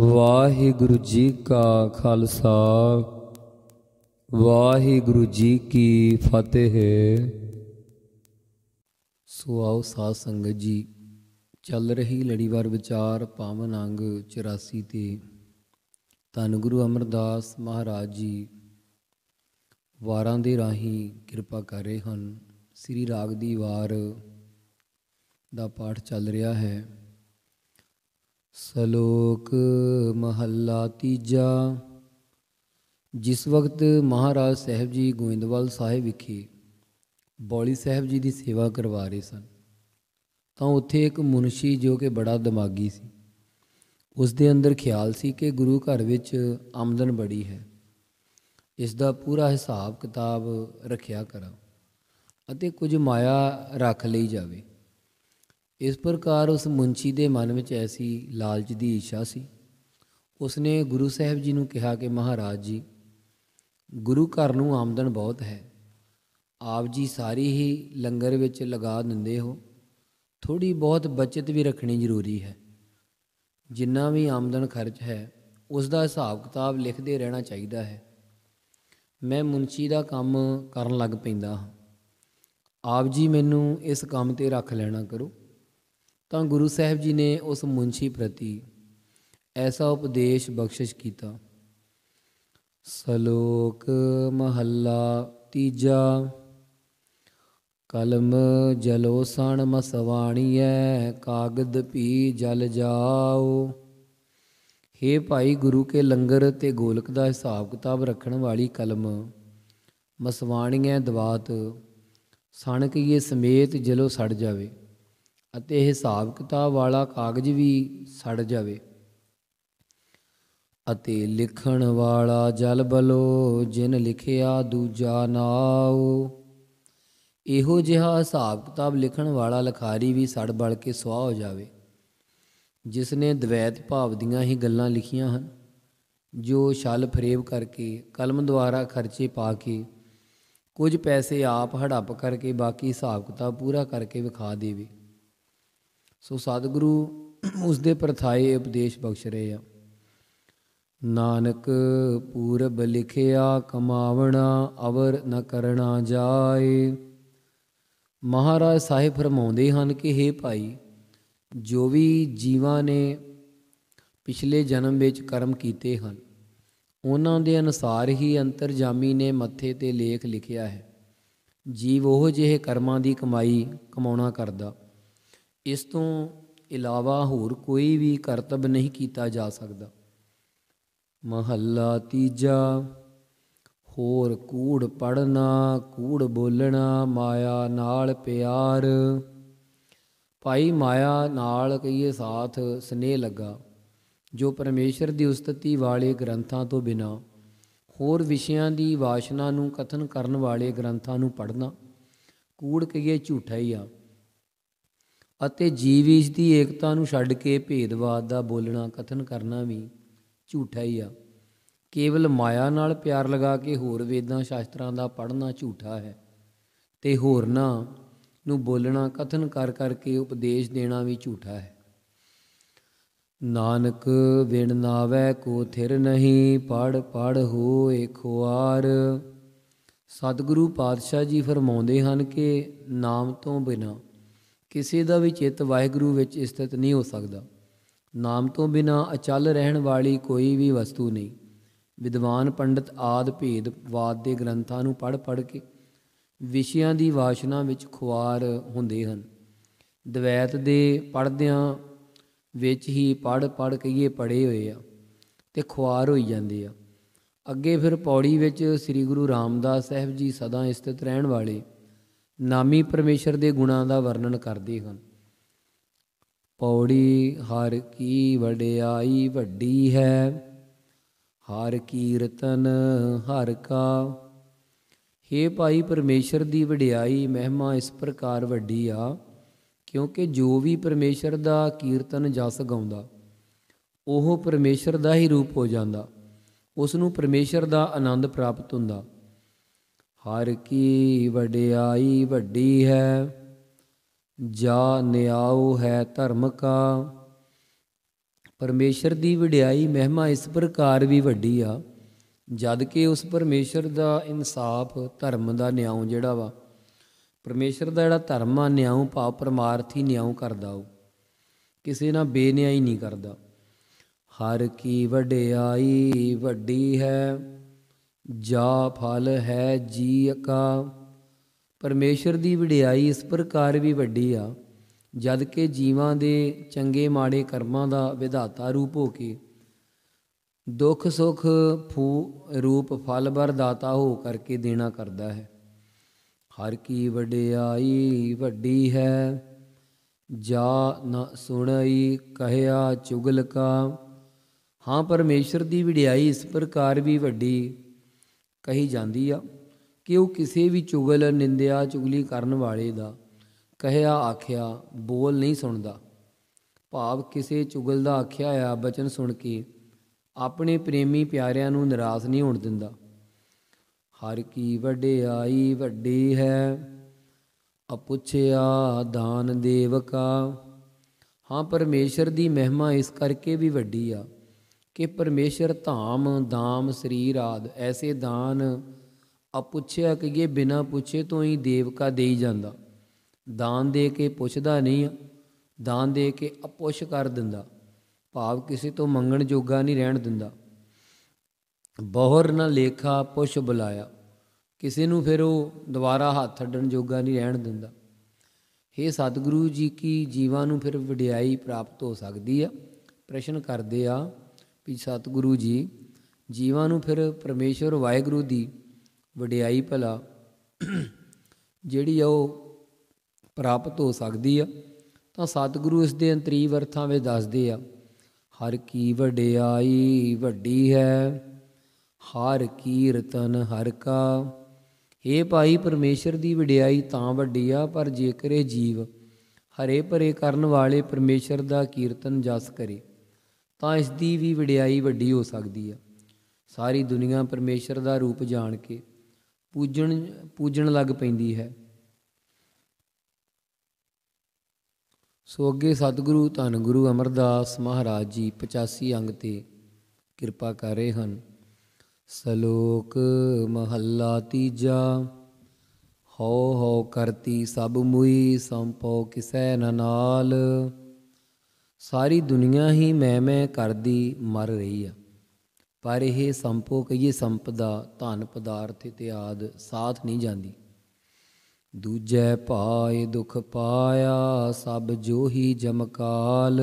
ਵਾਹਿਗੁਰੂ ਜੀ ਕਾ ਖਾਲਸਾ ਵਾਹਿਗੁਰੂ ਜੀ ਕੀ ਫਤਿਹ ਸੋ ਆਓ ਸਾਧ ਸੰਗਤ ਜੀ ਚੱਲ ਰਹੀ ਲੜੀਵਾਰ ਵਿਚਾਰ ਪਾਵਨ ਅੰਗ 84 ਤੇ ਧੰਨ ਗੁਰੂ ਅਮਰਦਾਸ ਮਹਾਰਾਜ ਜੀ ਵਾਰਾਂ ਦੇ ਰਾਹੀ ਕਿਰਪਾ ਕਰ ਰਹੇ ਹਨ ਸ੍ਰੀ ਰਾਗ ਦੀ ਵਾਰ ਦਾ ਪਾਠ ਚੱਲ ਰਿਹਾ ਹੈ ਸ਼ਲੋਕ ਮਹੱਲਾ ਤੀਜਾ ਜਿਸ ਵਕਤ ਮਹਾਰਾਜ ਸਾਹਿਬ ਜੀ ਗੋਇੰਦਵਾਲ ਸਾਹਿਬ ਵਿਖੇ ਬੌਲੀ ਸਾਹਿਬ ਜੀ ਦੀ ਸੇਵਾ ਕਰਵਾ ਰਹੇ ਸਨ ਤਾਂ ਉੱਥੇ ਇੱਕ ਮੁਨਸ਼ੀ ਜੋ ਕਿ ਬੜਾ ਦਿਮਾਗੀ ਸੀ ਉਸ ਦੇ ਅੰਦਰ ਖਿਆਲ ਸੀ ਕਿ ਗੁਰੂ ਘਰ ਵਿੱਚ ਆਮਦਨ ਬੜੀ ਹੈ ਇਸ ਦਾ ਪੂਰਾ ਹਿਸਾਬ ਕਿਤਾਬ ਰੱਖਿਆ ਕਰਾਂ ਅਤੇ ਕੁਝ ਮਾਇਆ ਰੱਖ ਲਈ ਜਾਵੇ ਇਸ ਪ੍ਰਕਾਰ ਉਸ ਮੁੰਚੀ ਦੇ ਮਨ ਵਿੱਚ ਐਸੀ ਲਾਲਚ ਦੀ ਇੱਛਾ ਸੀ ਉਸਨੇ ਗੁਰੂ ਸਾਹਿਬ ਜੀ ਨੂੰ ਕਿਹਾ ਕਿ ਮਹਾਰਾਜ ਜੀ ਗੁਰੂ ਘਰ ਨੂੰ ਆਮਦਨ ਬਹੁਤ ਹੈ ਆਪ ਜੀ ਸਾਰੀ ਹੀ ਲੰਗਰ ਵਿੱਚ ਲਗਾ ਦਿੰਦੇ ਹੋ ਥੋੜੀ ਬਹੁਤ ਬਚਤ ਵੀ ਰੱਖਣੀ ਜ਼ਰੂਰੀ ਹੈ ਜਿੰਨਾ ਵੀ ਆਮਦਨ ਖਰਚ ਹੈ ਉਸ ਦਾ ਹਿਸਾਬ ਕਿਤਾਬ ਲਿਖਦੇ ਰਹਿਣਾ ਚਾਹੀਦਾ ਹੈ ਮੈਂ ਮੁੰਚੀ ਦਾ ਕੰਮ ਕਰਨ ਲੱਗ ਪੈਂਦਾ ਹਾਂ ਆਪ ਜੀ ਮੈਨੂੰ ਇਸ ਕੰਮ ਤੇ ਰੱਖ ਲੈਣਾ ਕਰੋ ਤਾਂ ਗੁਰੂ ਸਾਹਿਬ ਜੀ ਨੇ ਉਸ ਮੁੰਸ਼ੀ ਪ੍ਰਤੀ ਐਸਾ ਉਪਦੇਸ਼ ਬਖਸ਼ਿਸ਼ ਕੀਤਾ ਸਲੋਕ ਮਹੱਲਾ ਤੀਜਾ ਕਲਮ ਜਲੋ ਸਣ ਮਸਵਾਣੀਐ ਕਾਗਦ ਪੀ ਜਲ ਜਾਓ हे ਭਾਈ ਗੁਰੂ ਕੇ ਲੰਗਰ ਤੇ ਗੋਲਕ ਦਾ ਹਿਸਾਬ ਕਿਤਾਬ ਰੱਖਣ ਵਾਲੀ ਕਲਮ ਮਸਵਾਣੀਐ ਦਵਾਤ ਸਣ ਕੀਏ ਸਮੇਤ ਜਲੋ ਸੜ ਜਾਵੇ ਅਤੇ ਹਿਸਾਬ ਕਿਤਾਬ ਵਾਲਾ ਕਾਗਜ਼ ਵੀ ਸੜ ਜਾਵੇ ਅਤੇ ਲਿਖਣ ਵਾਲਾ ਜਲ ਬਲੋ ਜਿਨ ਲਿਖਿਆ ਦੂਜਾ ਨਾਉ ਇਹੋ ਜਿਹਾ ਹਿਸਾਬ ਕਿਤਾਬ ਲਿਖਣ ਵਾਲਾ ਲਖਾਰੀ ਵੀ ਸੜ ਬਲ ਕੇ ਸੁਆਹ ਹੋ ਜਾਵੇ ਜਿਸ ਨੇ ਦਵੈਤ ਭਾਵ ਦੀਆਂ ਹੀ ਗੱਲਾਂ ਲਿਖੀਆਂ ਹਨ ਜੋ ਛਲ ਫਰੇਬ ਕਰਕੇ ਕਲਮ ਦੁਆਰਾ ਖਰਚੇ ਪਾ ਕੇ ਕੁਝ ਪੈਸੇ ਆਪ ਹੜੱਪ ਕਰਕੇ ਬਾਕੀ ਹਿਸਾਬ ਕਿਤਾਬ ਪੂਰਾ ਕਰਕੇ ਵਿਖਾ ਦੇਵੇ ਸੋ ਸਤਿਗੁਰੂ ਉਸ ਦੇ ਪਰਥਾਏ ਉਪਦੇਸ਼ ਬਖਸ਼ ਰਹੇ ਆ ਨਾਨਕ ਪੂਰਬ ਲਿਖਿਆ ਕਮਾਵਣਾ ਅਵਰ ਨ ਕਰਣਾ ਜਾਏ ਮਹਾਰਾਜ ਸਾਹਿਬ ਫਰਮਾਉਂਦੇ ਹਨ ਕਿ हे ਭਾਈ ਜੋ ਵੀ ਜੀਵਾਂ ਨੇ ਪਿਛਲੇ ਜਨਮ ਵਿੱਚ ਕਰਮ ਕੀਤੇ ਹਨ ਉਹਨਾਂ ਦੇ ਅਨੁਸਾਰ ਹੀ ਅੰਤਰਜਾਮੀ ਨੇ ਮੱਥੇ ਤੇ ਲੇਖ ਲਿਖਿਆ ਹੈ ਜੀਵ ਉਹ ਜਿਹੇ ਕਰਮਾਂ ਦੀ ਕਮਾਈ ਕਮਾਉਣਾ ਕਰਦਾ ਇਸ ਤੋਂ ਇਲਾਵਾ ਹੋਰ ਕੋਈ ਵੀ ਕਰਤਬ ਨਹੀਂ ਕੀਤਾ ਜਾ ਸਕਦਾ ਮਹੱਲਾ ਤੀਜਾ ਹੋਰ ਕੂੜ ਪੜਨਾ ਕੂੜ ਬੋਲਣਾ ਮਾਇਆ ਨਾਲ ਪਿਆਰ ਭਾਈ ਮਾਇਆ ਨਾਲ ਕਈਏ ਸਾਥ ਸਨੇਹ ਲੱਗਾ ਜੋ ਪਰਮੇਸ਼ਰ ਦੀ ਉਸਤਤੀ ਵਾਲੇ ਗ੍ਰੰਥਾਂ ਤੋਂ ਬਿਨਾ ਹੋਰ ਵਿਸ਼ਿਆਂ ਦੀ ਵਾਸ਼ਨਾ ਨੂੰ ਕਥਨ ਕਰਨ ਵਾਲੇ ਗ੍ਰੰਥਾਂ ਨੂੰ ਪੜਨਾ ਕੂੜ ਕਈਏ ਝੂਠਾ ਹੀ ਆ ਅਤੇ ਜੀਵ ਵਿੱਚ ਦੀ ਏਕਤਾ ਨੂੰ ਛੱਡ ਕੇ ਭੇਦਵਾਦ ਦਾ ਬੋਲਣਾ ਕਥਨ ਕਰਨਾ ਵੀ ਝੂਠਾ ਹੀ ਆ ਕੇਵਲ ਮਾਇਆ ਨਾਲ ਪਿਆਰ ਲਗਾ ਕੇ ਹੋਰ ਵੇਦਾਂ ਸ਼ਾਸਤਰਾਂ ਦਾ ਪੜ੍ਹਨਾ ਝੂਠਾ ਹੈ ਤੇ ਹੋਰਨਾਂ ਨੂੰ ਬੋਲਣਾ ਕਥਨ ਕਰ ਕਰਕੇ ਉਪਦੇਸ਼ ਦੇਣਾ ਵੀ ਝੂਠਾ ਹੈ ਨਾਨਕ ਵਿਣ ਨਾਵੇ ਕੋ ਥਿਰ ਨਹੀਂ ਪੜ ਪੜ ਹੋਏ ਖੁਆਰ ਸਤਿਗੁਰੂ ਪਾਤਸ਼ਾਹ ਜੀ ਫਰਮਾਉਂਦੇ ਹਨ ਕਿ ਨਾਮ ਤੋਂ ਬਿਨਾ ਕਿਸੇ ਦਾ ਵੀ ਚਿੱਤ ਵਾਹਿਗੁਰੂ ਵਿੱਚ ਸਥਿਤ ਨਹੀਂ ਹੋ ਸਕਦਾ ਨਾਮ ਤੋਂ ਬਿਨਾ ਅਚਲ ਰਹਿਣ ਵਾਲੀ ਕੋਈ ਵੀ ਵਸਤੂ ਨਹੀਂ ਵਿਦਵਾਨ ਪੰਡਤ ਆਦ ਭੇਦਵਾਦ ਦੇ ਗ੍ਰੰਥਾਂ ਨੂੰ ਪੜ੍ਹ ਪੜ੍ਹ ਕੇ ਵਿਸ਼ਿਆਂ ਦੀ ਵਾਸ਼ਨਾ ਵਿੱਚ ਖੁਆਰ ਹੁੰਦੇ ਹਨ ਦ્વੈਤ ਦੇ ਪੜਦਿਆਂ ਵਿੱਚ ਹੀ ਪੜ ਪੜ ਕਈਏ ਪੜੇ ਹੋਏ ਆ ਤੇ ਖੁਆਰ ਹੋਈ ਜਾਂਦੇ ਆ ਅੱਗੇ ਫਿਰ ਪੌੜੀ ਵਿੱਚ ਸ੍ਰੀ ਗੁਰੂ ਰਾਮਦਾਸ ਸਾਹਿਬ ਜੀ ਸਦਾ ਸਥਿਤ ਰਹਿਣ ਵਾਲੇ ਨਾਮੀ ਪਰਮੇਸ਼ਰ ਦੇ ਗੁਣਾਂ ਦਾ ਵਰਣਨ ਕਰਦੇ ਹਨ ਪੌੜੀ ਹਰ ਕੀ ਵਡਿਆਈ ਵੱਡੀ ਹੈ ਹਰ ਕੀਰਤਨ ਹਰ ਕਾ ਹੇ ਭਾਈ ਪਰਮੇਸ਼ਰ ਦੀ ਵਡਿਆਈ ਮਹਿਮਾ ਇਸ ਪ੍ਰਕਾਰ ਵੱਡੀ ਆ ਕਿਉਂਕਿ ਜੋ ਵੀ ਪਰਮੇਸ਼ਰ ਦਾ ਕੀਰਤਨ ਜਸ ਗਾਉਂਦਾ ਉਹ ਪਰਮੇਸ਼ਰ ਦਾ ਹੀ ਰੂਪ ਹੋ ਜਾਂਦਾ ਉਸ ਨੂੰ ਪਰਮੇਸ਼ਰ ਦਾ ਆਨੰਦ ਪ੍ਰਾਪਤ ਹੁੰਦਾ ਹਰ ਕੀ ਵਡਿਆਈ ਵੱਡੀ ਹੈ ਜਾ ਨਿਆਉ ਹੈ ਧਰਮ ਕਾ ਪਰਮੇਸ਼ਰ ਦੀ ਵਡਿਆਈ ਮਹਿਮਾ ਇਸ ਪ੍ਰਕਾਰ ਵੀ ਵੱਡੀ ਆ ਜਦ ਕਿ ਉਸ ਪਰਮੇਸ਼ਰ ਦਾ ਇਨਸਾਫ ਧਰਮ ਦਾ ਨਿਆਉ ਜਿਹੜਾ ਵਾ ਪਰਮੇਸ਼ਰ ਦਾ ਜਿਹੜਾ ਧਰਮ ਆ ਨਿਆਉ ਭਾਵ ਪਰਮਾਰਥੀ ਨਿਆਉ ਕਰਦਾ ਉਹ ਕਿਸੇ ਨਾਲ ਬੇਨਿਆਈ ਨਹੀਂ ਕਰਦਾ ਹਰ ਕੀ ਵਡਿਆਈ ਵੱਡੀ ਹੈ ਜਾ ਫਲ ਹੈ ਜੀ ਕਾ ਪਰਮੇਸ਼ਰ ਦੀ ਵਿੜਿਆਈ ਇਸ ਪ੍ਰਕਾਰ ਵੀ ਵੱਡੀ ਆ ਜਦ ਕਿ ਜੀਵਾਂ ਦੇ ਚੰਗੇ ਮਾੜੇ ਕਰਮਾਂ ਦਾ ਵਿਧਾਤਾ ਰੂਪ ਹੋ ਕੇ ਦੁੱਖ ਸੁਖ ਫੂ ਰੂਪ ਫਲ ਬਰ ਦਾਤਾ ਹੋ ਕਰਕੇ ਦੇਣਾ ਕਰਦਾ ਹੈ ਹਰ ਕੀ ਵਡਿਆਈ ਵੱਡੀ ਹੈ ਜਾ ਨ ਸੁਣਈ ਕਹਿਆ ਚੁਗਲ ਕਾ ਹਾਂ ਪਰਮੇਸ਼ਰ ਦੀ ਵਿੜਿਆਈ ਇਸ ਪ੍ਰਕਾਰ ਵੀ ਵੱਡੀ ਕਹੀ ਜਾਂਦੀ ਆ ਕਿ ਉਹ ਕਿਸੇ ਵੀ ਚੁਗਲ ਨਿੰਦਿਆ ਚੁਗਲੀ ਕਰਨ ਵਾਲੇ ਦਾ ਕਹਿਆ ਆਖਿਆ ਬੋਲ ਨਹੀਂ ਸੁਣਦਾ ਭਾਵ ਕਿਸੇ ਚੁਗਲ ਦਾ ਆਖਿਆ ਆ ਬਚਨ ਸੁਣ ਕੇ ਆਪਣੇ ਪ੍ਰੇਮੀ ਪਿਆਰਿਆਂ ਨੂੰ ਨਿਰਾਸ਼ ਨਹੀਂ ਹੋਣ ਦਿੰਦਾ ਹਰ ਕੀ ਵਡਿਆਈ ਵੱਡੀ ਹੈ ਅਪੁੱਛਿਆ ਦਾਨ ਦੇਵ ਕਾ ਹਾਂ ਪਰਮੇਸ਼ਰ ਦੀ ਮਹਿਮਾ ਇਸ ਕਰਕੇ ਵੀ ਵੱਡੀ ਆ ਕਿ ਪਰਮੇਸ਼ਰ ਧਾਮ ਦਾਮ ਸਰੀਰ ਆਦ ਐਸੇ ਦਾਨ ਅਪੁੱਛਿਆ ਕਿ ਇਹ ਬਿਨਾ ਪੁੱਛੇ ਤੋਂ ਹੀ ਦੇਵਕਾ ਦੇਈ ਜਾਂਦਾ ਦਾਨ ਦੇ ਕੇ ਪੁੱਛਦਾ ਨਹੀਂ ਦਾਨ ਦੇ ਕੇ ਅਪੁੱਛ ਕਰ ਦਿੰਦਾ ਭਾਵ ਕਿਸੇ ਤੋਂ ਮੰਗਣ ਜੋਗਾ ਨਹੀਂ ਰਹਿਣ ਦਿੰਦਾ ਬਹੁਰ ਨਾ ਲੇਖਾ ਪੁੱਛ ਬੁਲਾਇਆ ਕਿਸੇ ਨੂੰ ਫਿਰ ਉਹ ਦੁਬਾਰਾ ਹੱਥ ਅੱਡਣ ਜੋਗਾ ਨਹੀਂ ਰਹਿਣ ਦਿੰਦਾ ਇਹ ਸਤਿਗੁਰੂ ਜੀ ਕੀ ਜੀਵਾਂ ਨੂੰ ਫਿਰ ਵਡਿਆਈ ਪ੍ਰਾਪਤ ਹੋ ਸਕਦੀ ਆ ਪ੍ਰਸ਼ਨ ਕਰਦੇ ਆ ਵੀ ਸਤਿਗੁਰੂ ਜੀ ਜੀਵਾਂ ਨੂੰ ਫਿਰ ਪਰਮੇਸ਼ਰ ਵਾਹਿਗੁਰੂ ਦੀ ਵਡਿਆਈ ਭਲਾ ਜਿਹੜੀ ਆ ਉਹ ਪ੍ਰਾਪਤ ਹੋ ਸਕਦੀ ਆ ਤਾਂ ਸਤਿਗੁਰੂ ਇਸ ਦੇ ਅੰਤਰੀ ਵਰਥਾਂ ਵਿੱਚ ਦੱਸਦੇ ਆ ਹਰ ਕੀ ਵਡਿਆਈ ਵੱਡੀ ਹੈ ਹਰ ਕੀਰਤਨ ਹਰ ਕਾ ਏ ਭਾਈ ਪਰਮੇਸ਼ਰ ਦੀ ਵਡਿਆਈ ਤਾਂ ਵੱਡੀ ਆ ਪਰ ਜੇਕਰ ਇਹ ਜੀਵ ਹਰੇ ਭਰੇ ਕਰਨ ਵਾਲੇ ਪਰਮੇਸ਼ਰ ਦਾ ਕੀਰਤਨ ਜਸ ਕਰੇ ਤਾਂ ਇਸ ਦੀ ਵੀ ਵਡਿਆਈ ਵੱਡੀ ਹੋ ਸਕਦੀ ਆ ਸਾਰੀ ਦੁਨੀਆ ਪਰਮੇਸ਼ਰ ਦਾ ਰੂਪ ਜਾਣ ਕੇ ਪੂਜਣ ਪੂਜਣ ਲੱਗ ਪੈਂਦੀ ਹੈ ਸੋ ਅੱਗੇ ਸਤਿਗੁਰੂ ਧੰਨ ਗੁਰੂ ਅਮਰਦਾਸ ਮਹਾਰਾਜ ਜੀ 85 ਅੰਗ ਤੇ ਕਿਰਪਾ ਕਰ ਰਹੇ ਹਨ ਸ਼ਲੋਕ ਮਹੱਲਾ ਤੀਜਾ ਹਉ ਹਉ ਕਰਤੀ ਸਭ ਮੁਈ ਸੰਪੋ ਕਿਸੈ ਨ ਨਾਲ ਸਾਰੀ ਦੁਨੀਆ ਹੀ ਮੈਂ ਮੈਂ ਕਰਦੀ ਮਰ ਰਹੀ ਆ ਪਰ ਇਹ ਸੰਪੋ ਕਹੀਏ ਸੰਪਦਾ ਧਨ ਪਦਾਰਥ ਇਤਿਆਦ ਸਾਥ ਨਹੀਂ ਜਾਂਦੀ ਦੂਜੈ ਪਾਏ ਦੁਖ ਪਾਇਆ ਸਭ ਜੋਹੀ ਜਮਕਾਲ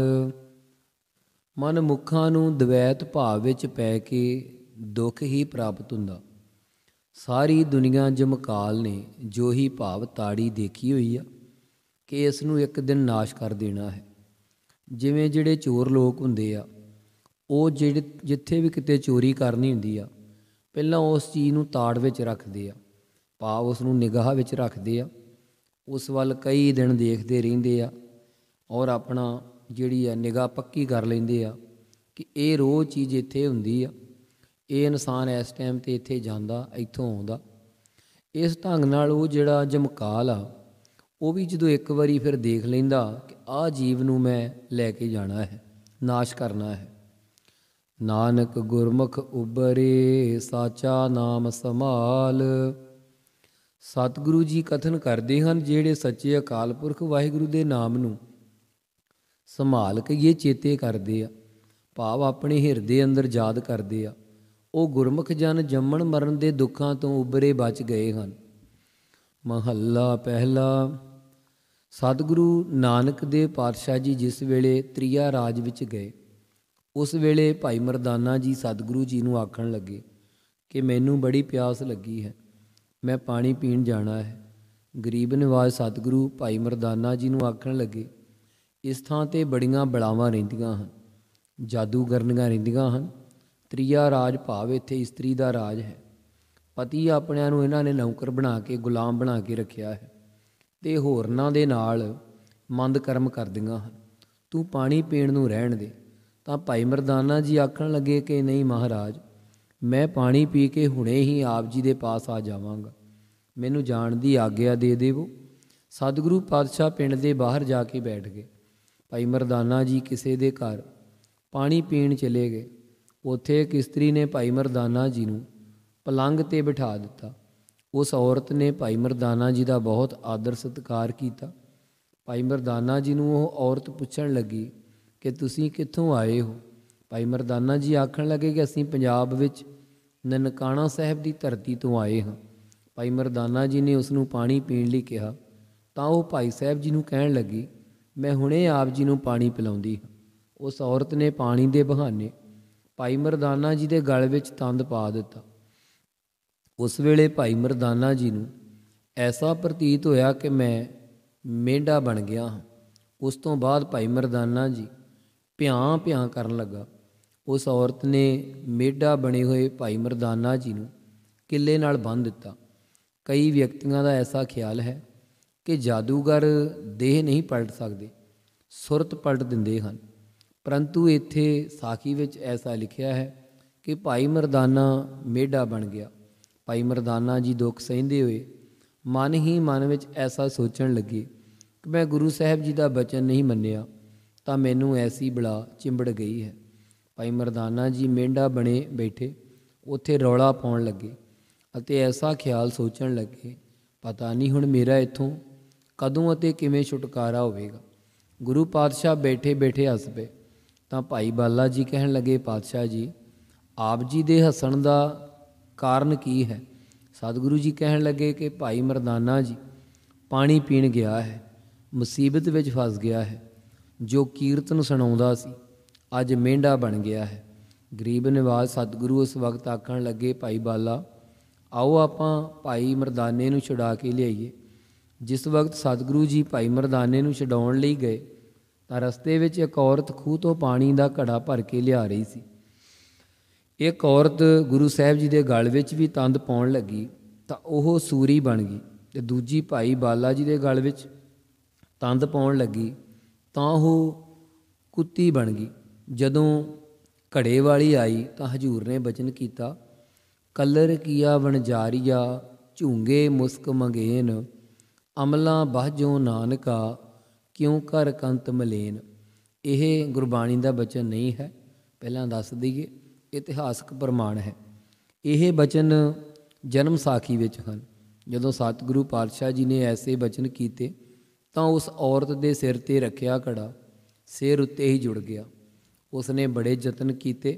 ਮਨ ਮੁਖਾਂ ਨੂੰ ਦਵੈਤ ਭਾਵ ਵਿੱਚ ਪੈ ਕੇ ਦੁੱਖ ਹੀ ਪ੍ਰਾਪਤ ਹੁੰਦਾ ਸਾਰੀ ਦੁਨੀਆ ਜਮਕਾਲ ਨੇ ਜੋਹੀ ਭਾਵ ਤਾੜੀ ਦੇਖੀ ਹੋਈ ਆ ਕਿ ਇਸ ਨੂੰ ਇੱਕ ਦਿਨ ਨਾਸ਼ ਕਰ ਦੇਣਾ ਹੈ ਜਿਵੇਂ ਜਿਹੜੇ ਚੋਰ ਲੋਕ ਹੁੰਦੇ ਆ ਉਹ ਜਿਹੜੇ ਜਿੱਥੇ ਵੀ ਕਿਤੇ ਚੋਰੀ ਕਰਨੀ ਹੁੰਦੀ ਆ ਪਹਿਲਾਂ ਉਸ ਚੀਜ਼ ਨੂੰ ਤਾੜ ਵਿੱਚ ਰੱਖਦੇ ਆ ਪਾ ਉਸ ਨੂੰ ਨਿਗਾਹ ਵਿੱਚ ਰੱਖਦੇ ਆ ਉਸ ਵੱਲ ਕਈ ਦਿਨ ਦੇਖਦੇ ਰਹਿੰਦੇ ਆ ਔਰ ਆਪਣਾ ਜਿਹੜੀ ਆ ਨਿਗਾਹ ਪੱਕੀ ਕਰ ਲੈਂਦੇ ਆ ਕਿ ਇਹ ਰੋਜ਼ ਚੀਜ਼ ਇੱਥੇ ਹੁੰਦੀ ਆ ਇਹ ਇਨਸਾਨ ਇਸ ਟਾਈਮ ਤੇ ਇੱਥੇ ਜਾਂਦਾ ਇੱਥੋਂ ਆਉਂਦਾ ਇਸ ਢੰਗ ਨਾਲ ਉਹ ਜਿਹੜਾ ਜਮਕਾਲ ਆ ਉਹ ਵੀ ਜਦੋਂ ਇੱਕ ਵਾਰੀ ਫਿਰ ਦੇਖ ਲੈਂਦਾ ਕਿ ਆਹ ਜੀਵ ਨੂੰ ਮੈਂ ਲੈ ਕੇ ਜਾਣਾ ਹੈ ਨਾਸ਼ ਕਰਨਾ ਹੈ ਨਾਨਕ ਗੁਰਮੁਖ ਉਬਰੇ ਸਾਚਾ ਨਾਮ ਸਮਾਲ ਸਤਿਗੁਰੂ ਜੀ ਕਥਨ ਕਰਦੇ ਹਨ ਜਿਹੜੇ ਸੱਚੇ ਅਕਾਲ ਪੁਰਖ ਵਾਹਿਗੁਰੂ ਦੇ ਨਾਮ ਨੂੰ ਸੰਭਾਲ ਕੇ ਇਹ ਚੇਤੇ ਕਰਦੇ ਆ ਭਾਵ ਆਪਣੇ ਹਿਰਦੇ ਅੰਦਰ ਯਾਦ ਕਰਦੇ ਆ ਉਹ ਗੁਰਮੁਖ ਜਨ ਜੰਮਣ ਮਰਨ ਦੇ ਦੁੱਖਾਂ ਤੋਂ ਉਬਰੇ ਬਚ ਗਏ ਹਨ ਮਹੱਲਾ ਪਹਿਲਾ ਸਤਿਗੁਰੂ ਨਾਨਕ ਦੇ ਪਾਤਸ਼ਾਹ ਜੀ ਜਿਸ ਵੇਲੇ ਤ੍ਰਿਆ ਰਾਜ ਵਿੱਚ ਗਏ ਉਸ ਵੇਲੇ ਭਾਈ ਮਰਦਾਨਾ ਜੀ ਸਤਿਗੁਰੂ ਜੀ ਨੂੰ ਆਖਣ ਲੱਗੇ ਕਿ ਮੈਨੂੰ ਬੜੀ ਪਿਆਸ ਲੱਗੀ ਹੈ ਮੈਂ ਪਾਣੀ ਪੀਣ ਜਾਣਾ ਹੈ ਗਰੀਬ ਨਿਵਾਜ ਸਤਿਗੁਰੂ ਭਾਈ ਮਰਦਾਨਾ ਜੀ ਨੂੰ ਆਖਣ ਲੱਗੇ ਇਸ ਥਾਂ ਤੇ ਬੜੀਆਂ ਬੜਾਵਾਂ ਰਹਿੰਦੀਆਂ ਹਨ ਜਾਦੂਗਰਨੀਆਂ ਰਹਿੰਦੀਆਂ ਹਨ ਤ੍ਰਿਆ ਰਾਜ ਭਾਵ ਇੱਥੇ ਇਸਤਰੀ ਦਾ ਰਾਜ ਹੈ ਪਤੀ ਆਪਣਿਆਂ ਨੂੰ ਇਹਨਾਂ ਨੇ ਨੌਕਰ ਬਣਾ ਕੇ ਗੁਲਾਮ ਬਣਾ ਕੇ ਰੱਖਿਆ ਹੈ ਤੇ ਹੋਰਨਾਂ ਦੇ ਨਾਲ ਮੰਦ ਕਰਮ ਕਰਦੀਆਂ ਹਨ ਤੂੰ ਪਾਣੀ ਪੀਣ ਨੂੰ ਰਹਿਣ ਦੇ ਤਾਂ ਭਾਈ ਮਰਦਾਨਾ ਜੀ ਆਖਣ ਲੱਗੇ ਕਿ ਨਹੀਂ ਮਹਾਰਾਜ ਮੈਂ ਪਾਣੀ ਪੀ ਕੇ ਹੁਣੇ ਹੀ ਆਪ ਜੀ ਦੇ ਪਾਸ ਆ ਜਾਵਾਂਗਾ ਮੈਨੂੰ ਜਾਣ ਦੀ ਆਗਿਆ ਦੇ ਦੇਵੋ ਸਤਿਗੁਰੂ ਪਾਤਸ਼ਾਹ ਪਿੰਡ ਦੇ ਬਾਹਰ ਜਾ ਕੇ ਬੈਠ ਗਏ ਭਾਈ ਮਰਦਾਨਾ ਜੀ ਕਿਸੇ ਦੇ ਘਰ ਪਾਣੀ ਪੀਣ ਚਲੇ ਗਏ ਉੱਥੇ ਇੱਕ ਇਸਤਰੀ ਨੇ ਭਾਈ ਮਰਦਾਨਾ ਜੀ ਨੂੰ ਪਲੰਗ ਤੇ ਬਿਠਾ ਦਿੱਤਾ ਉਸ ਔਰਤ ਨੇ ਭਾਈ ਮਰਦਾਨਾ ਜੀ ਦਾ ਬਹੁਤ ਆਦਰ ਸਤਿਕਾਰ ਕੀਤਾ ਭਾਈ ਮਰਦਾਨਾ ਜੀ ਨੂੰ ਉਹ ਔਰਤ ਪੁੱਛਣ ਲੱਗੀ ਕਿ ਤੁਸੀਂ ਕਿੱਥੋਂ ਆਏ ਹੋ ਭਾਈ ਮਰਦਾਨਾ ਜੀ ਆਖਣ ਲੱਗੇ ਕਿ ਅਸੀਂ ਪੰਜਾਬ ਵਿੱਚ ਨਨਕਾਣਾ ਸਾਹਿਬ ਦੀ ਧਰਤੀ ਤੋਂ ਆਏ ਹਾਂ ਭਾਈ ਮਰਦਾਨਾ ਜੀ ਨੇ ਉਸ ਨੂੰ ਪਾਣੀ ਪੀਣ ਲਈ ਕਿਹਾ ਤਾਂ ਉਹ ਭਾਈ ਸਾਹਿਬ ਜੀ ਨੂੰ ਕਹਿਣ ਲੱਗੀ ਮੈਂ ਹੁਣੇ ਆਪ ਜੀ ਨੂੰ ਪਾਣੀ ਪਿਲਾਉਂਦੀ ਹਾਂ ਉਸ ਔਰਤ ਨੇ ਪਾਣੀ ਦੇ ਬਹਾਨੇ ਭਾਈ ਮਰਦਾਨਾ ਜੀ ਦੇ ਗਲ ਵਿੱਚ ਤੰਦ ਪਾ ਦਿੱਤਾ ਉਸ ਵੇਲੇ ਭਾਈ ਮਰਦਾਨਾ ਜੀ ਨੂੰ ਐਸਾ ਪ੍ਰਤੀਤ ਹੋਇਆ ਕਿ ਮੈਂ ਮੇਂਢਾ ਬਣ ਗਿਆ ਹਾਂ ਉਸ ਤੋਂ ਬਾਅਦ ਭਾਈ ਮਰਦਾਨਾ ਜੀ ਭਿਆਂ ਭਿਆਂ ਕਰਨ ਲੱਗਾ ਉਸ ਔਰਤ ਨੇ ਮੇਢਾ ਬਣੇ ਹੋਏ ਭਾਈ ਮਰਦਾਨਾ ਜੀ ਨੂੰ ਕਿੱਲੇ ਨਾਲ ਬੰਨ ਦਿੱਤਾ ਕਈ ਵਿਅਕਤੀਆਂ ਦਾ ਐਸਾ ਖਿਆਲ ਹੈ ਕਿ ਜਾਦੂਗਰ ਦੇਹ ਨਹੀਂ ਪਲਟ ਸਕਦੇ ਸੁਰਤ ਪਲਟ ਦਿੰਦੇ ਹਨ ਪਰੰਤੂ ਇੱਥੇ ਸਾਖੀ ਵਿੱਚ ਐਸਾ ਲਿਖਿਆ ਹੈ ਕਿ ਭਾਈ ਮਰਦਾਨਾ ਮੇਢਾ ਬਣ ਗਿਆ ਭਾਈ ਮਰਦਾਨਾ ਜੀ ਦੁੱਖ ਸਹਿੰਦੇ ਹੋਏ ਮਨ ਹੀ ਮਨ ਵਿੱਚ ਐਸਾ ਸੋਚਣ ਲੱਗੇ ਕਿ ਮੈਂ ਗੁਰੂ ਸਾਹਿਬ ਜੀ ਦਾ ਬਚਨ ਨਹੀਂ ਮੰਨਿਆ ਤਾਂ ਮੈਨੂੰ ਐਸੀ ਬਲਾ ਚਿੰਬੜ ਗਈ ਹੈ ਭਾਈ ਮਰਦਾਨਾ ਜੀ ਮੇਂਡਾ ਬਣੇ ਬੈਠੇ ਉੱਥੇ ਰੌਲਾ ਪਾਉਣ ਲੱਗੇ ਅਤੇ ਐਸਾ ਖਿਆਲ ਸੋਚਣ ਲੱਗੇ ਪਤਾ ਨਹੀਂ ਹੁਣ ਮੇਰਾ ਇੱਥੋਂ ਕਦੋਂ ਅਤੇ ਕਿਵੇਂ ਛੁਟਕਾਰਾ ਹੋਵੇਗਾ ਗੁਰੂ ਪਾਤਸ਼ਾਹ ਬੈਠੇ ਬੈਠੇ ਹੱਸ ਪਏ ਤਾਂ ਭਾਈ ਬਾਲਾ ਜੀ ਕਹਿਣ ਲੱਗੇ ਪਾਤਸ਼ਾਹ ਜੀ ਆਪ ਜੀ ਦੇ ਹੱਸਣ ਦਾ ਕਾਰਨ ਕੀ ਹੈ ਸਤਿਗੁਰੂ ਜੀ ਕਹਿਣ ਲੱਗੇ ਕਿ ਭਾਈ ਮਰਦਾਨਾ ਜੀ ਪਾਣੀ ਪੀਣ ਗਿਆ ਹੈ ਮੁਸੀਬਤ ਵਿੱਚ ਫਸ ਗਿਆ ਹੈ ਜੋ ਕੀਰਤਨ ਸੁਣਾਉਂਦਾ ਸੀ ਅੱਜ ਮੇਂਢਾ ਬਣ ਗਿਆ ਹੈ ਗਰੀਬ ਨਿਵਾਜ ਸਤਿਗੁਰੂ ਉਸ ਵਕਤ ਆਖਣ ਲੱਗੇ ਭਾਈ ਬਾਲਾ ਆਓ ਆਪਾਂ ਭਾਈ ਮਰਦਾਨੇ ਨੂੰ ਛੁਡਾ ਕੇ ਲਿਆਈਏ ਜਿਸ ਵਕਤ ਸਤਿਗੁਰੂ ਜੀ ਭਾਈ ਮਰਦਾਨੇ ਨੂੰ ਛਡਾਉਣ ਲਈ ਗਏ ਤਾਂ ਰਸਤੇ ਵਿੱਚ ਇੱਕ ਔਰਤ ਖੂਹ ਤੋਂ ਪਾਣੀ ਦਾ ਘੜਾ ਭਰ ਕੇ ਲਿਆ ਰਹੀ ਸੀ ਇੱਕ ਔਰਤ ਗੁਰੂ ਸਾਹਿਬ ਜੀ ਦੇ ਗਲ ਵਿੱਚ ਵੀ ਤੰਦ ਪਾਉਣ ਲੱਗੀ ਤਾਂ ਉਹ ਸੂਰੀ ਬਣ ਗਈ ਤੇ ਦੂਜੀ ਭਾਈ ਬਾਲਾ ਜੀ ਦੇ ਗਲ ਵਿੱਚ ਤੰਦ ਪਾਉਣ ਲੱਗੀ ਤਾਂ ਉਹ ਕੁੱਤੀ ਬਣ ਗਈ ਜਦੋਂ ਘੜੇ ਵਾਲੀ ਆਈ ਤਾਂ ਹਜੂਰ ਨੇ ਬਚਨ ਕੀਤਾ ਕਲਰ ਕੀਆ ਵਣਜਾਰੀਆ ਝੂੰਗੇ ਮੁਸਕ ਮੰਗੇਨ ਅਮਲਾ ਬਾਝੋਂ ਨਾਨਕਾ ਕਿਉਂ ਕਰ ਕੰਤ ਮਲੇਨ ਇਹ ਗੁਰਬਾਣੀ ਦਾ ਬਚਨ ਨਹੀਂ ਹੈ ਪਹਿਲਾਂ ਦੱਸ ਦਈਏ ਇਤਿਹਾਸਕ ਪ੍ਰਮਾਣ ਹੈ ਇਹ ਬਚਨ ਜਨਮ ਸਾਖੀ ਵਿੱਚ ਹਨ ਜਦੋਂ ਸਤਿਗੁਰੂ ਪਾਤਸ਼ਾਹ ਜੀ ਨੇ ਐਸੇ ਬਚਨ ਕੀਤੇ ਤਾਂ ਉਸ ਔਰਤ ਦੇ ਸਿਰ ਤੇ ਰੱਖਿਆ ਕੜਾ ਸਿਰ ਉੱਤੇ ਹੀ ਜੁੜ ਗਿਆ ਉਸ ਨੇ ਬੜੇ ਯਤਨ ਕੀਤੇ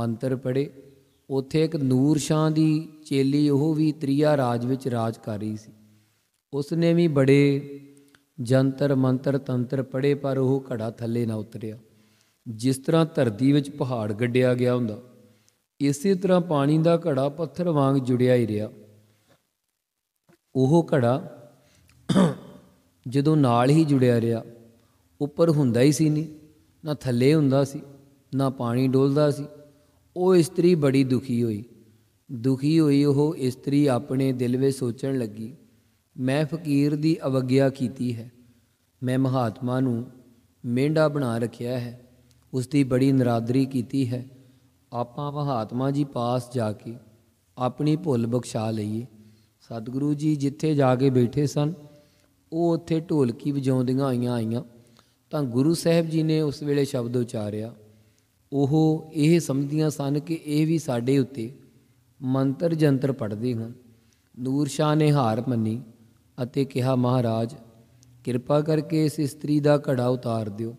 ਮੰਤਰ ਪੜੇ ਉਥੇ ਇੱਕ ਨੂਰ ਸ਼ਾਹ ਦੀ ਚੇਲੀ ਉਹ ਵੀ ਤ੍ਰਿਆ ਰਾਜ ਵਿੱਚ ਰਾਜ ਕਰ ਰਹੀ ਸੀ ਉਸ ਨੇ ਵੀ ਬੜੇ ਜੰਤਰ ਮੰਤਰ ਤੰਤਰ ਪੜੇ ਪਰ ਉਹ ਘੜਾ ਥੱਲੇ ਨਾ ਉਤਰਿਆ ਜਿਸ ਤਰ੍ਹਾਂ ਧਰਤੀ ਵਿੱਚ ਪਹਾੜ ਗੱਡਿਆ ਗਿਆ ਹੁੰਦਾ ਇਸੇ ਤਰ੍ਹਾਂ ਪਾਣੀ ਦਾ ਘੜਾ ਪੱਥਰ ਵਾਂਗ ਜੁੜਿਆ ਹੀ ਰਿਹਾ ਉਹ ਘੜਾ ਜਦੋਂ ਨਾਲ ਹੀ ਜੁੜਿਆ ਰਿਹਾ ਉੱਪਰ ਹੁੰਦਾ ਹੀ ਸੀ ਨਹੀਂ ਨਾ ਥੱਲੇ ਹੁੰਦਾ ਸੀ ਨਾ ਪਾਣੀ ਡੋਲਦਾ ਸੀ ਉਹ ਇਸਤਰੀ ਬੜੀ ਦੁਖੀ ਹੋਈ ਦੁਖੀ ਹੋਈ ਉਹ ਇਸਤਰੀ ਆਪਣੇ ਦਿਲ ਵਿੱਚ ਸੋਚਣ ਲੱਗੀ ਮੈਂ ਫਕੀਰ ਦੀ ਅਵਗਿਆ ਕੀਤੀ ਹੈ ਮੈਂ ਮਹਾਤਮਾ ਨੂੰ ਮੇਂਡਾ ਬਣਾ ਰੱਖਿਆ ਹੈ ਉਸ ਦੀ ਬੜੀ ਨਰਾਦਰੀ ਕੀਤੀ ਹੈ ਆਪਾਂ ਮਹਾਤਮਾ ਜੀ ਪਾਸ ਜਾ ਕੇ ਆਪਣੀ ਭੁੱਲ ਬਖਸ਼ਾ ਲਈਏ ਸਤਿਗੁਰੂ ਜੀ ਜਿੱਥੇ ਜਾ ਕੇ ਬੈਠੇ ਸਨ ਉਹ ਉੱਥੇ ਢੋਲਕੀ ਵਜਾਉਂਦੀਆਂ ਆਈਆਂ ਆਈਆਂ ਤਾਂ ਗੁਰੂ ਸਾਹਿਬ ਜੀ ਨੇ ਉਸ ਵੇਲੇ ਸ਼ਬਦ ਉਚਾਰਿਆ ਉਹ ਇਹ ਸਮਝਦੀਆਂ ਸਨ ਕਿ ਇਹ ਵੀ ਸਾਡੇ ਉੱਤੇ ਮੰਤਰ ਜੰਤਰ ਪੜਦੇ ਹਨ ਨੂਰ ਸ਼ਾਹ ਨੇ ਹਾਰ ਮੰਨੀ ਅਤੇ ਕਿਹਾ ਮਹਾਰਾਜ ਕਿਰਪਾ ਕਰਕੇ ਇਸ ਇਸਤਰੀ ਦਾ ਘੜਾ ਉਤਾਰ ਦਿਓ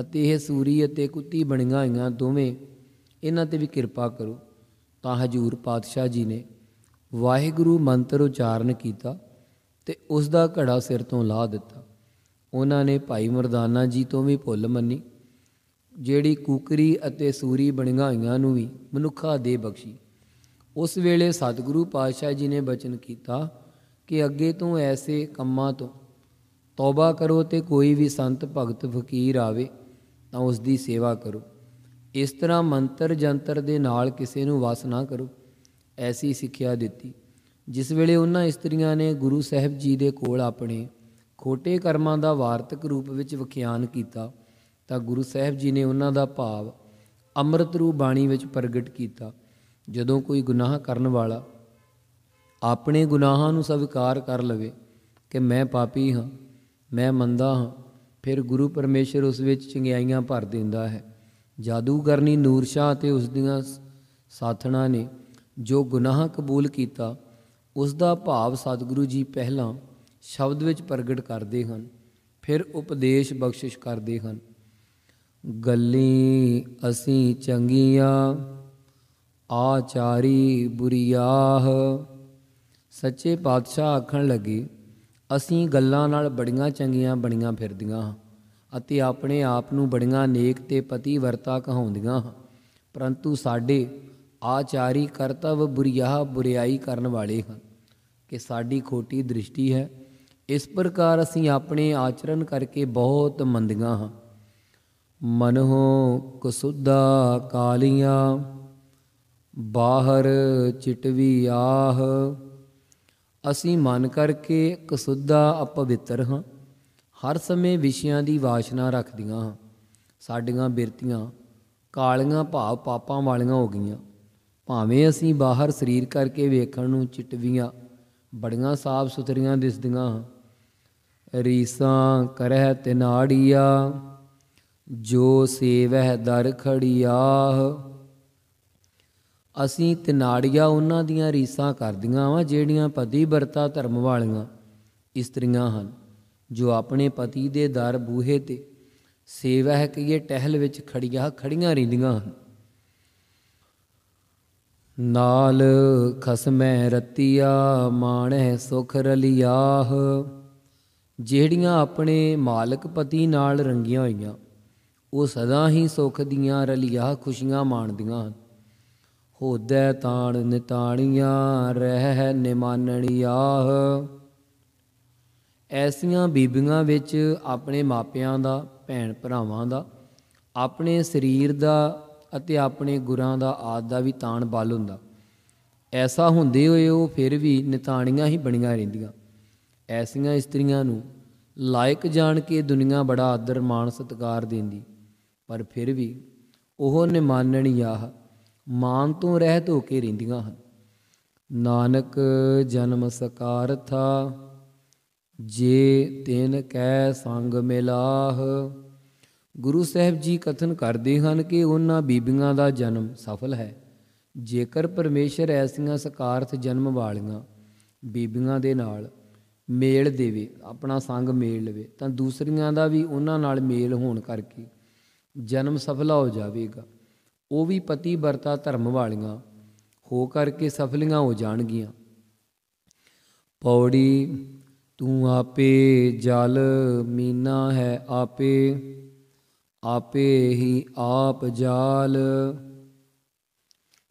ਅਤੇ ਇਹ ਸੂਰੀ ਅਤੇ ਕੁੱਤੀ ਬਣੀਆਂ ਹੋਈਆਂ ਦੋਵੇਂ ਇਹਨਾਂ ਤੇ ਵੀ ਕਿਰਪਾ ਕਰੋ ਤਾਂ ਹਜੂਰ ਪਾਤਸ਼ਾਹ ਜੀ ਨੇ ਵਾਹਿਗੁਰੂ ਮੰਤਰ ਉਚਾਰਨ ਕੀਤਾ ਤੇ ਉਸ ਦਾ ਘੜਾ ਸਿਰ ਤੋਂ ਲਾ ਦਿੱਤਾ ਉਹਨਾਂ ਨੇ ਭਾਈ ਮਰਦਾਨਾ ਜੀ ਤੋਂ ਵੀ ਭੁੱਲ ਮੰਨੀ ਜਿਹੜੀ ਕੁਕਰੀ ਅਤੇ ਸੂਰੀ ਬਣੀਆਂ ਹੋਈਆਂ ਨੂੰ ਵੀ ਮਨੁੱਖਾ ਦੇ ਬਖਸ਼ੀ ਉਸ ਵੇਲੇ ਸਤਿਗੁਰੂ ਪਾਤਸ਼ਾਹ ਜੀ ਨੇ ਬਚਨ ਕੀਤਾ ਕਿ ਅੱਗੇ ਤੋਂ ਐਸੇ ਕੰਮਾਂ ਤੋਂ ਤੌਬਾ ਕਰੋ ਤੇ ਕੋਈ ਵੀ ਸੰਤ ਭਗਤ ਫਕੀਰ ਆਵੇ ਤਾਂ ਉਸ ਦੀ ਸੇਵਾ ਕਰੋ ਇਸ ਤਰ੍ਹਾਂ ਮੰਤਰ ਜੰਤਰ ਦੇ ਨਾਲ ਕਿਸੇ ਨੂੰ ਵਸ ਨਾ ਕਰੋ ਐਸੀ ਸਿੱਖਿਆ ਦਿੱਤੀ ਜਿਸ ਵੇਲੇ ਉਹਨਾਂ ਇਸਤਰੀਆਂ ਨੇ ਗੁਰੂ ਸਾਹਿਬ ਜੀ ਦੇ ਕੋਲ ਆਪਣੇ ਖੋਟੇ ਕਰਮਾਂ ਦਾ ਵਾਰਤਕ ਰੂਪ ਵਿੱਚ ਵਿਖਿਆਨ ਕੀਤਾ ਤਾਂ ਗੁਰੂ ਸਾਹਿਬ ਜੀ ਨੇ ਉਹਨਾਂ ਦਾ ਭਾਵ ਅੰਮ੍ਰਿਤ ਰੂਪ ਬਾਣੀ ਵਿੱਚ ਪ੍ਰਗਟ ਕੀਤਾ ਜਦੋਂ ਕੋਈ ਗੁਨਾਹ ਕਰਨ ਵਾਲਾ ਆਪਣੇ ਗੁਨਾਹਾਂ ਨੂੰ ਸਵੀਕਾਰ ਕਰ ਲਵੇ ਕਿ ਮੈਂ ਪਾਪੀ ਹਾਂ ਮੈਂ ਮੰਦਾ ਹਾਂ ਫਿਰ ਗੁਰੂ ਪਰਮੇਸ਼ਰ ਉਸ ਵਿੱਚ ਚੰਗਿਆਈਆਂ ਭਰ ਦਿੰਦਾ ਹੈ ਜਾਦੂਗਰਨੀ ਨੂਰ ਸ਼ਾਹ ਤੇ ਉਸ ਦੀਆਂ ਸਾਥਣਾ ਨੇ ਜੋ ਗੁਨਾਹ ਕਬੂਲ ਕੀਤਾ ਉਸ ਦਾ ਭਾਵ ਸਤਿਗੁਰੂ ਜੀ ਪਹਿਲਾਂ ਸ਼ਬਦ ਵਿੱਚ ਪ੍ਰਗਟ ਕਰਦੇ ਹਨ ਫਿਰ ਉਪਦੇਸ਼ ਬਖਸ਼ਿਸ਼ ਕਰਦੇ ਹਨ ਗੱਲੀ ਅਸੀਂ ਚੰਗੀਆਂ ਆਚਾਰੀ ਬੁਰੀਆਹ ਸੱਚੇ ਪਾਤਸ਼ਾਹ ਆਖਣ ਲੱਗੇ ਅਸੀਂ ਗੱਲਾਂ ਨਾਲ ਬੜੀਆਂ ਚੰਗੀਆਂ ਬਣੀਆਂ ਫਿਰਦੀਆਂ ਅਤੇ ਆਪਣੇ ਆਪ ਨੂੰ ਬੜੀਆਂ ਨੇਕ ਤੇ ਪਤੀ ਵਰਤਾ ਕਹਾਉਂਦੀਆਂ ਪਰੰਤੂ ਸਾਡੇ ਆਚਾਰੀ ਕਰਤਵ ਬੁਰੀਆ ਬੁਰੀਾਈ ਕਰਨ ਵਾਲੇ ਹਨ ਕਿ ਸਾਡੀ ਖੋਟੀ ਦ੍ਰਿਸ਼ਟੀ ਹੈ ਇਸ ਪ੍ਰਕਾਰ ਅਸੀਂ ਆਪਣੇ ਆਚਰਣ ਕਰਕੇ ਬਹੁਤ ਮੰਦੀਆਂ ਹਾਂ ਮਨਹੋ ਕੁਸੁੱਦਾ ਕਾਲੀਆਂ ਬਾਹਰ ਚਿਟਵੀ ਆਹ ਅਸੀਂ ਮਨ ਕਰਕੇ ਕਸੁੱਧਾ ਅਪਵਿੱਤਰ ਹਾਂ ਹਰ ਸਮੇਂ ਵਿਸ਼ਿਆਂ ਦੀ ਵਾਸ਼ਨਾ ਰੱਖਦੀਆਂ ਹਾਂ ਸਾਡੀਆਂ ਬਿਰਤੀਆਂ ਕਾਲੀਆਂ ਭਾਵ ਪਾਪਾਂ ਵਾਲੀਆਂ ਹੋ ਗਈਆਂ ਭਾਵੇਂ ਅਸੀਂ ਬਾਹਰ ਸਰੀਰ ਕਰਕੇ ਵੇਖਣ ਨੂੰ ਚਿੱਟਵੀਆਂ ਬੜੀਆਂ ਸਾਫ ਸੁਥਰੀਆਂ ਦਿਸਦੀਆਂ ਹਾਂ ਰੀਸਾਂ ਕਰਹਿ ਤੇ ਜੋ ਸੇਵਹਿ ਦਰ ਖੜੀਆਂ ਅਸੀਂ ਤਿਨਾੜੀਆਂ ਉਹਨਾਂ ਦੀਆਂ ਰੀਸਾਂ ਕਰਦੀਆਂ ਵਾਂ ਜਿਹੜੀਆਂ ਪਤੀ ਵਰਤਾ ਧਰਮ ਵਾਲੀਆਂ ਇਸਤਰੀਆਂ ਹਨ ਜੋ ਆਪਣੇ ਪਤੀ ਦੇ ਦਰ ਬੂਹੇ ਤੇ ਸੇਵਾ ਹੈ ਕਿ ਇਹ ਟਹਿਲ ਵਿੱਚ ਖੜੀਆਂ ਖੜੀਆਂ ਰਹਿੰਦੀਆਂ ਹਨ ਨਾਲ ਖਸਮੈ ਰਤੀਆ ਮਾਣੈ ਸੁਖ ਰਲਿਆਹ ਜਿਹੜੀਆਂ ਆਪਣੇ ਮਾਲਕ ਪਤੀ ਨਾਲ ਰੰਗੀਆਂ ਹੋਈਆਂ ਉਹ ਸਦਾ ਹੀ ਸੁਖ ਦੀਆਂ ਰਲੀਆਂ ਖੁਸ਼ੀਆਂ ਮਾਣਦੀਆਂ ਹਨ ਹੋਦੈ ਤਾਣ ਨਿਤਾਣੀਆਂ ਰਹਿ ਆਹ ਐਸੀਆਂ ਬੀਬੀਆਂ ਵਿੱਚ ਆਪਣੇ ਮਾਪਿਆਂ ਦਾ ਭੈਣ ਭਰਾਵਾਂ ਦਾ ਆਪਣੇ ਸਰੀਰ ਦਾ ਅਤੇ ਆਪਣੇ ਗੁਰਾਂ ਦਾ ਆਦ ਦਾ ਵੀ ਤਾਣ ਬਲ ਹੁੰਦਾ ਐਸਾ ਹੁੰਦੇ ਹੋਏ ਉਹ ਫਿਰ ਵੀ ਨਿਤਾਣੀਆਂ ਹੀ ਬਣੀਆਂ ਰਹਿੰਦੀਆਂ ਐਸੀਆਂ ਇਸਤਰੀਆਂ ਨੂੰ ਲਾਇਕ ਜਾਣ ਕੇ ਦੁਨੀਆ ਬੜਾ ਆਦਰ ਮਾਣ ਸਤਿਕਾਰ ਦਿੰਦੀ ਪਰ ਫਿਰ ਵੀ ਉਹ ਆਹ ਮਾਨ ਤੋਂ ਰਹਿਤ ਹੋ ਕੇ ਰਹਿੰਦੀਆਂ ਹਨ ਨਾਨਕ ਜਨਮ ਸਕਾਰਥਾ ਜੇ ਤਿਨ ਕੈ ਸੰਗ ਮਿਲਾਹ ਗੁਰੂ ਸਾਹਿਬ ਜੀ ਕਥਨ ਕਰਦੇ ਹਨ ਕਿ ਉਹਨਾਂ ਬੀਬੀਆਂ ਦਾ ਜਨਮ ਸਫਲ ਹੈ ਜੇਕਰ ਪਰਮੇਸ਼ਰ ਐਸੀਆਂ ਸਕਾਰਥ ਜਨਮ ਵਾਲੀਆਂ ਬੀਬੀਆਂ ਦੇ ਨਾਲ ਮੇਲ ਦੇਵੇ ਆਪਣਾ ਸੰਗ ਮੇਲ ਲਵੇ ਤਾਂ ਦੂਸਰੀਆਂ ਦਾ ਵੀ ਉਹਨਾਂ ਨਾਲ ਮੇਲ ਹੋਣ ਕਰਕੇ ਜਨਮ ਸਫਲਾ ਹੋ ਜਾਵੇਗਾ ਉਹ ਵੀ ਪਤੀ ਵਰਤਾ ਧਰਮ ਵਾਲੀਆਂ ਹੋ ਕਰਕੇ ਸਫਲੀਆਂ ਹੋ ਜਾਣਗੀਆਂ ਪੌੜੀ ਤੂੰ ਆਪੇ ਜਲ ਮੀਨਾ ਹੈ ਆਪੇ ਆਪੇ ਹੀ ਆਪ ਜਾਲ